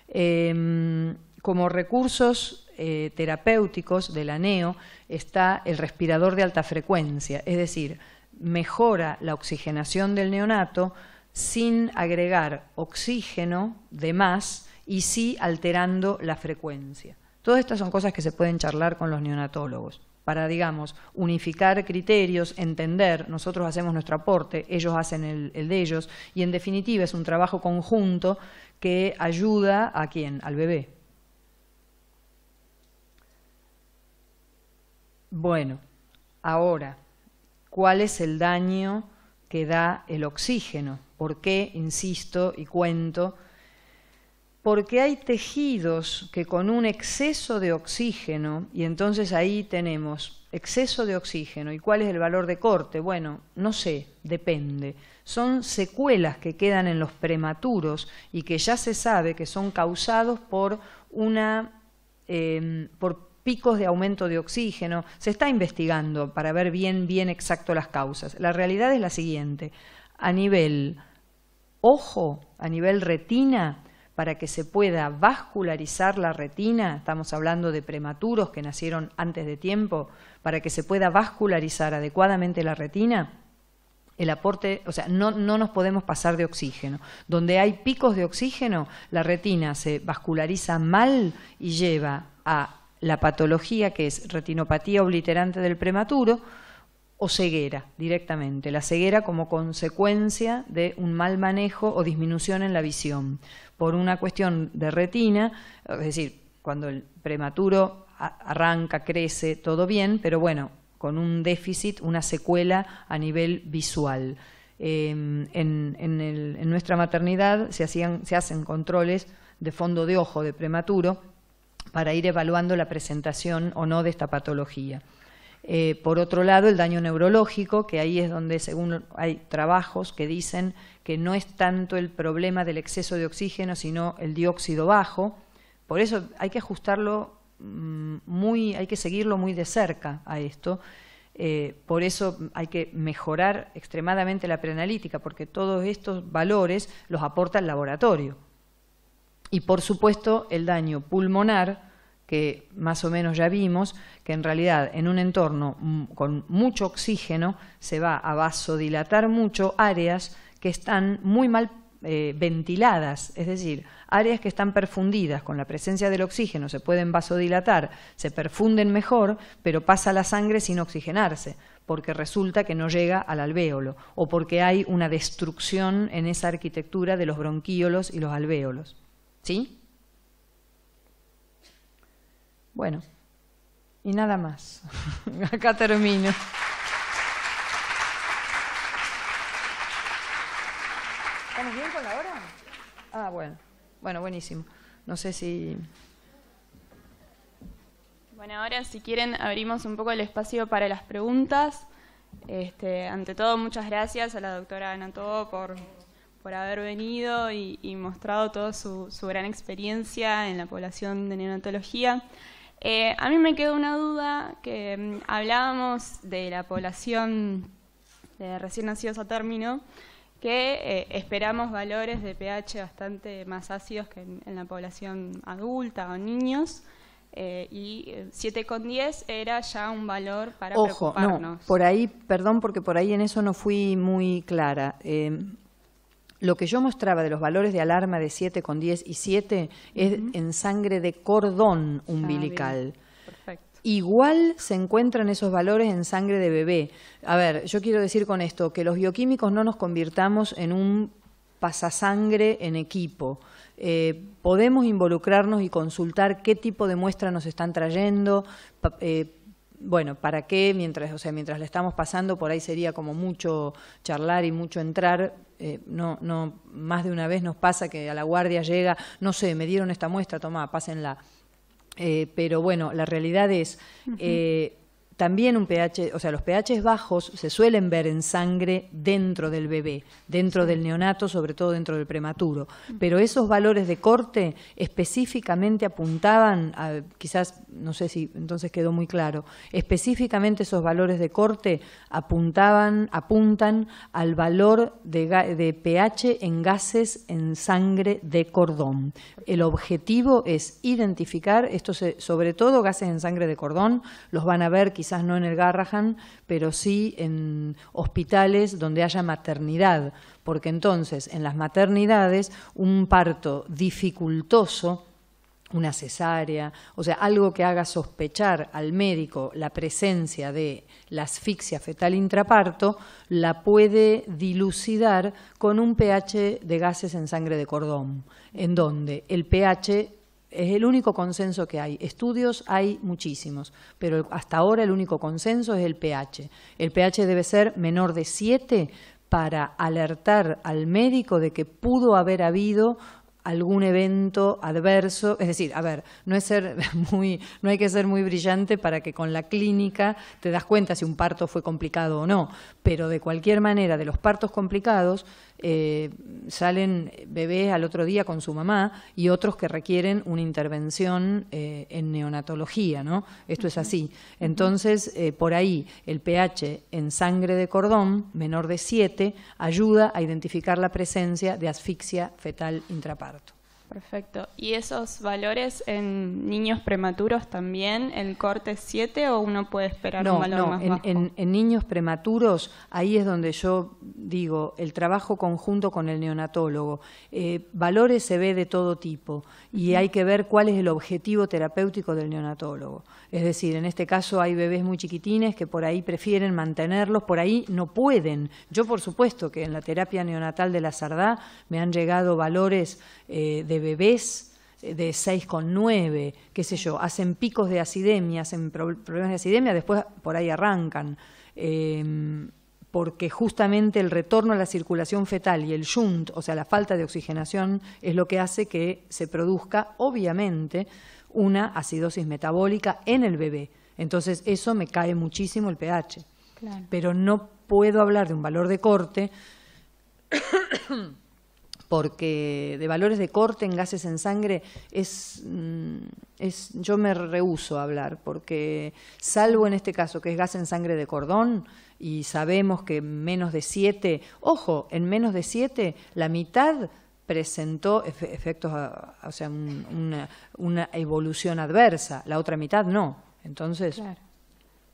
Em, como recursos eh, terapéuticos del aneo está el respirador de alta frecuencia, es decir, mejora la oxigenación del neonato sin agregar oxígeno de más y sí alterando la frecuencia. Todas estas son cosas que se pueden charlar con los neonatólogos para, digamos, unificar criterios, entender, nosotros hacemos nuestro aporte, ellos hacen el, de ellos, y en definitiva es un trabajo conjunto que ayuda a quién, al bebé. Bueno, ahora, cuál es el daño que da el oxígeno. ¿Por qué, insisto y cuento? Porque hay tejidos que con un exceso de oxígeno, y entonces ahí tenemos exceso de oxígeno, ¿y cuál es el valor de corte? Bueno, no sé, depende. Son secuelas que quedan en los prematuros y que ya se sabe que son causados por una... Em, picos de aumento de oxígeno. Se está investigando para ver bien, bien exacto las causas. La realidad es la siguiente. A nivel ojo, a nivel retina, para que se pueda vascularizar la retina, estamos hablando de prematuros que nacieron antes de tiempo, para que se pueda vascularizar adecuadamente la retina, el aporte, o sea, no, no, nos podemos pasar de oxígeno. Donde hay picos de oxígeno, la retina se vasculariza mal y lleva a la patología que es retinopatía obliterante del prematuro o ceguera directamente, la ceguera como consecuencia de un mal manejo o disminución en la visión por una cuestión de retina, es decir, cuando el prematuro arranca, crece, todo bien, pero bueno, con un déficit, una secuela a nivel visual. Em, en, en, nuestra maternidad se, hacían, se hacen controles de fondo de ojo de prematuro para ir evaluando la presentación o no de esta patología. Eh, por otro lado, el daño neurológico, que ahí es donde según hay trabajos que dicen que no es tanto el problema del exceso de oxígeno, sino el dióxido bajo. Por eso hay que ajustarlo mm, muy, hay que seguirlo muy de cerca a esto. Eh, por eso hay que mejorar extremadamente la preanalítica, porque todos estos valores los aporta el laboratorio. Y por supuesto el daño pulmonar, que más o menos ya vimos, que en realidad en un entorno mm, con mucho oxígeno se va a vasodilatar mucho áreas que están muy mal eh, ventiladas, es decir, áreas que están perfundidas con la presencia del oxígeno se pueden vasodilatar, se perfunden mejor, pero pasa la sangre sin oxigenarse, porque resulta que no llega al alvéolo o porque hay una destrucción en esa arquitectura de los bronquíolos y los alvéolos. ¿Sí? Bueno, y nada más. Acá termino. ¿Estamos bien con la hora? Ah, bueno. Bueno, buenísimo. No sé si... Bueno, ahora si quieren abrimos un poco el espacio para las preguntas. Este, ante todo, muchas gracias a la doctora Anató por por haber venido y, mostrado toda su, gran experiencia en la población de neonatología. Eh, a mí me quedó una duda que mm, hablábamos de la población de recién nacidos a término, que eh, esperamos valores de pH bastante más ácidos que en, la población adulta o niños. Eh, y 7,10 era ya un valor para Ojo, preocuparnos. No, por ahí, perdón, porque por ahí en eso no fui muy clara. Lo que yo mostraba de los valores de alarma de 7,10 y 7 es en sangre de cordón ah, umbilical. Igual se encuentran esos valores en sangre de bebé. A ver, yo quiero decir con esto que los bioquímicos no nos convirtamos en un pasasangre en equipo. Eh, podemos involucrarnos y consultar qué tipo de muestra nos están trayendo, eh, bueno, ¿para qué? Mientras, o sea, mientras le estamos pasando, por ahí sería como mucho charlar y mucho entrar. Eh, no, no, más de una vez nos pasa que a la guardia llega, no sé, me dieron esta muestra, toma, pásenla. Eh, pero bueno, la realidad es, también un pH, o sea, los pH bajos se suelen ver en sangre dentro del bebé, dentro del neonato, sobre todo dentro del prematuro. Pero esos valores de corte específicamente apuntaban, a, quizás, no sé si entonces quedó muy claro, específicamente esos valores de corte apuntaban, apuntan al valor de, pH en gases en sangre de cordón. El objetivo es identificar, estos, sobre todo gases en sangre de cordón, los van a ver quizás quizás no en el Garrahan, pero sí en hospitales donde haya maternidad, porque entonces en las maternidades un parto dificultoso, una cesárea, o sea, algo que haga sospechar al médico la presencia de la asfixia fetal intraparto, la puede dilucidar con un pH de gases en sangre de cordón, en donde el pH es el único consenso que hay. Estudios hay muchísimos, pero hasta ahora el único consenso es el pH. El pH debe ser menor de 7 para alertar al médico de que pudo haber habido algún evento adverso, es decir, a ver, no es no hay que ser muy brillante para que con la clínica te das cuenta si un parto fue complicado o no, pero de cualquier manera, de los partos complicados, eh, salen bebés al otro día con su mamá y otros que requieren una intervención eh, en neonatología, ¿no? Esto es así. Entonces, eh, por ahí, el pH en sangre de cordón menor de 7 ayuda a identificar la presencia de asfixia fetal intraparto. Perfecto. ¿Y esos valores en niños prematuros también? ¿El corte es 7 o uno puede esperar un valor más en, En, en niños prematuros, ahí es donde yo digo el trabajo conjunto con el neonatólogo. Eh, valores se ve de todo tipo y hay que ver cuál es el objetivo terapéutico del neonatólogo. Es decir, en este caso hay bebés muy chiquitines que por ahí prefieren mantenerlos, por ahí no pueden. Yo, por supuesto, que en la terapia neonatal de la Sardá me han llegado valores eh, de bebés eh, de 6,9, qué sé yo, hacen picos de acidemia, hacen problemas de acidemia, después por ahí arrancan. Em, porque justamente el retorno a la circulación fetal y el shunt, o sea, la falta de oxigenación, es lo que hace que se produzca, obviamente, una acidosis metabólica en el bebé. Entonces, eso me cae muchísimo el pH. Pero no puedo hablar de un valor de corte porque de valores de corte en gases en sangre es, mm, es yo me rehuso a hablar porque salvo en este caso que es gas en sangre de cordón y sabemos que menos de siete, ojo, en menos de siete la mitad presentó efectos, o sea, una, evolución adversa, la otra mitad no. Entonces,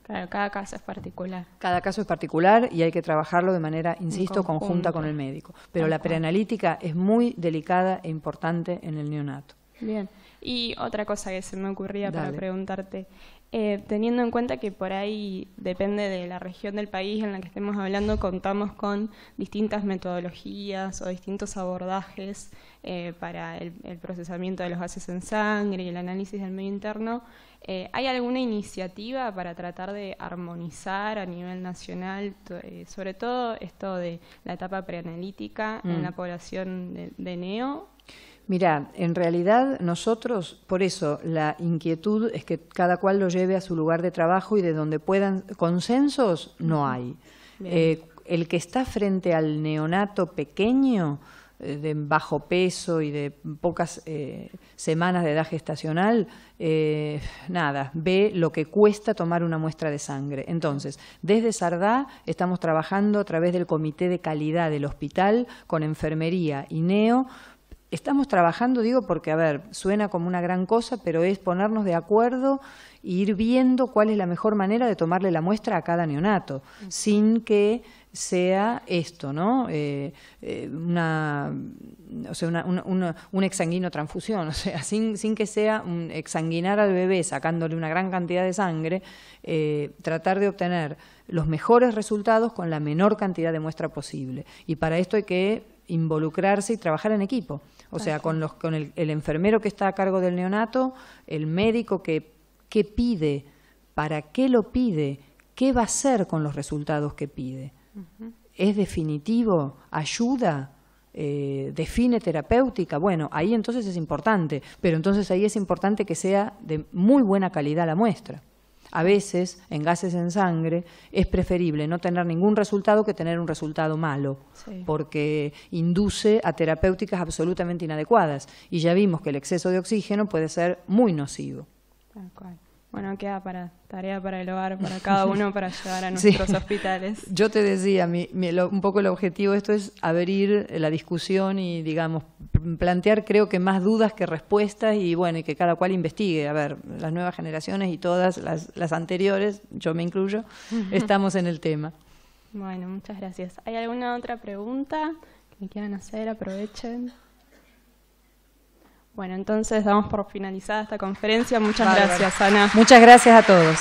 Claro, cada caso es particular. Cada caso es particular y hay que trabajarlo de manera, insisto, conjunta con el médico. Pero la preanalítica es muy delicada e importante en el neonato. Bien. Y otra cosa que se me ocurría para preguntarte, eh, teniendo en cuenta que por ahí depende de la región del país en la que estemos hablando, contamos con distintas metodologías o distintos abordajes eh, para el, procesamiento de los gases en sangre y el análisis del medio interno. Eh, ¿Hay alguna iniciativa para tratar de armonizar a nivel nacional, sobre todo esto de la etapa preanalítica en mm. la población de NEO? Mira, en realidad nosotros, por eso la inquietud es que cada cual lo lleve a su lugar de trabajo y de donde puedan. Consensos no hay. Eh, el que está frente al neonato pequeño, eh, de bajo peso y de pocas eh, semanas de edad gestacional, nada, ve lo que cuesta tomar una muestra de sangre. Entonces, desde Sardá estamos trabajando a través del Comité de Calidad del Hospital con Enfermería y NEO estamos trabajando, digo, porque, a ver, suena como una gran cosa, pero es ponernos de acuerdo e ir viendo cuál es la mejor manera de tomarle la muestra a cada neonato, sin que sea esto, ¿no? Eh, eh, una, o sea, un transfusión, o sea, sin, que sea un exsanguinar al bebé sacándole una gran cantidad de sangre, eh, tratar de obtener los mejores resultados con la menor cantidad de muestra posible. Y para esto hay que involucrarse y trabajar en equipo. O sea, con, el, enfermero que está a cargo del neonato, el médico que, pide, para qué lo pide, qué va a hacer con los resultados que pide. ¿Es definitivo? ¿Ayuda? Eh, define terapéutica, bueno, ahí entonces es importante, pero entonces ahí es importante que sea de muy buena calidad la muestra a veces en gases en sangre, es preferible no tener ningún resultado que tener un resultado malo, porque induce a terapéuticas absolutamente inadecuadas. Y ya vimos que el exceso de oxígeno puede ser muy nocivo. Bueno, queda para tarea para el hogar, para cada uno, para llevar a nuestros hospitales. Yo te decía, un poco el objetivo de esto es abrir eh, la discusión y, digamos, plantear creo que más dudas que respuestas y, bueno, y que cada cual investigue. A ver, las nuevas generaciones y todas las, las anteriores, yo me incluyo, estamos en el tema. Bueno, muchas gracias. ¿Hay alguna otra pregunta que me quieran hacer? Aprovechen. Bueno, entonces damos por finalizada esta conferencia. Muchas gracias, Ana. Muchas gracias a todos.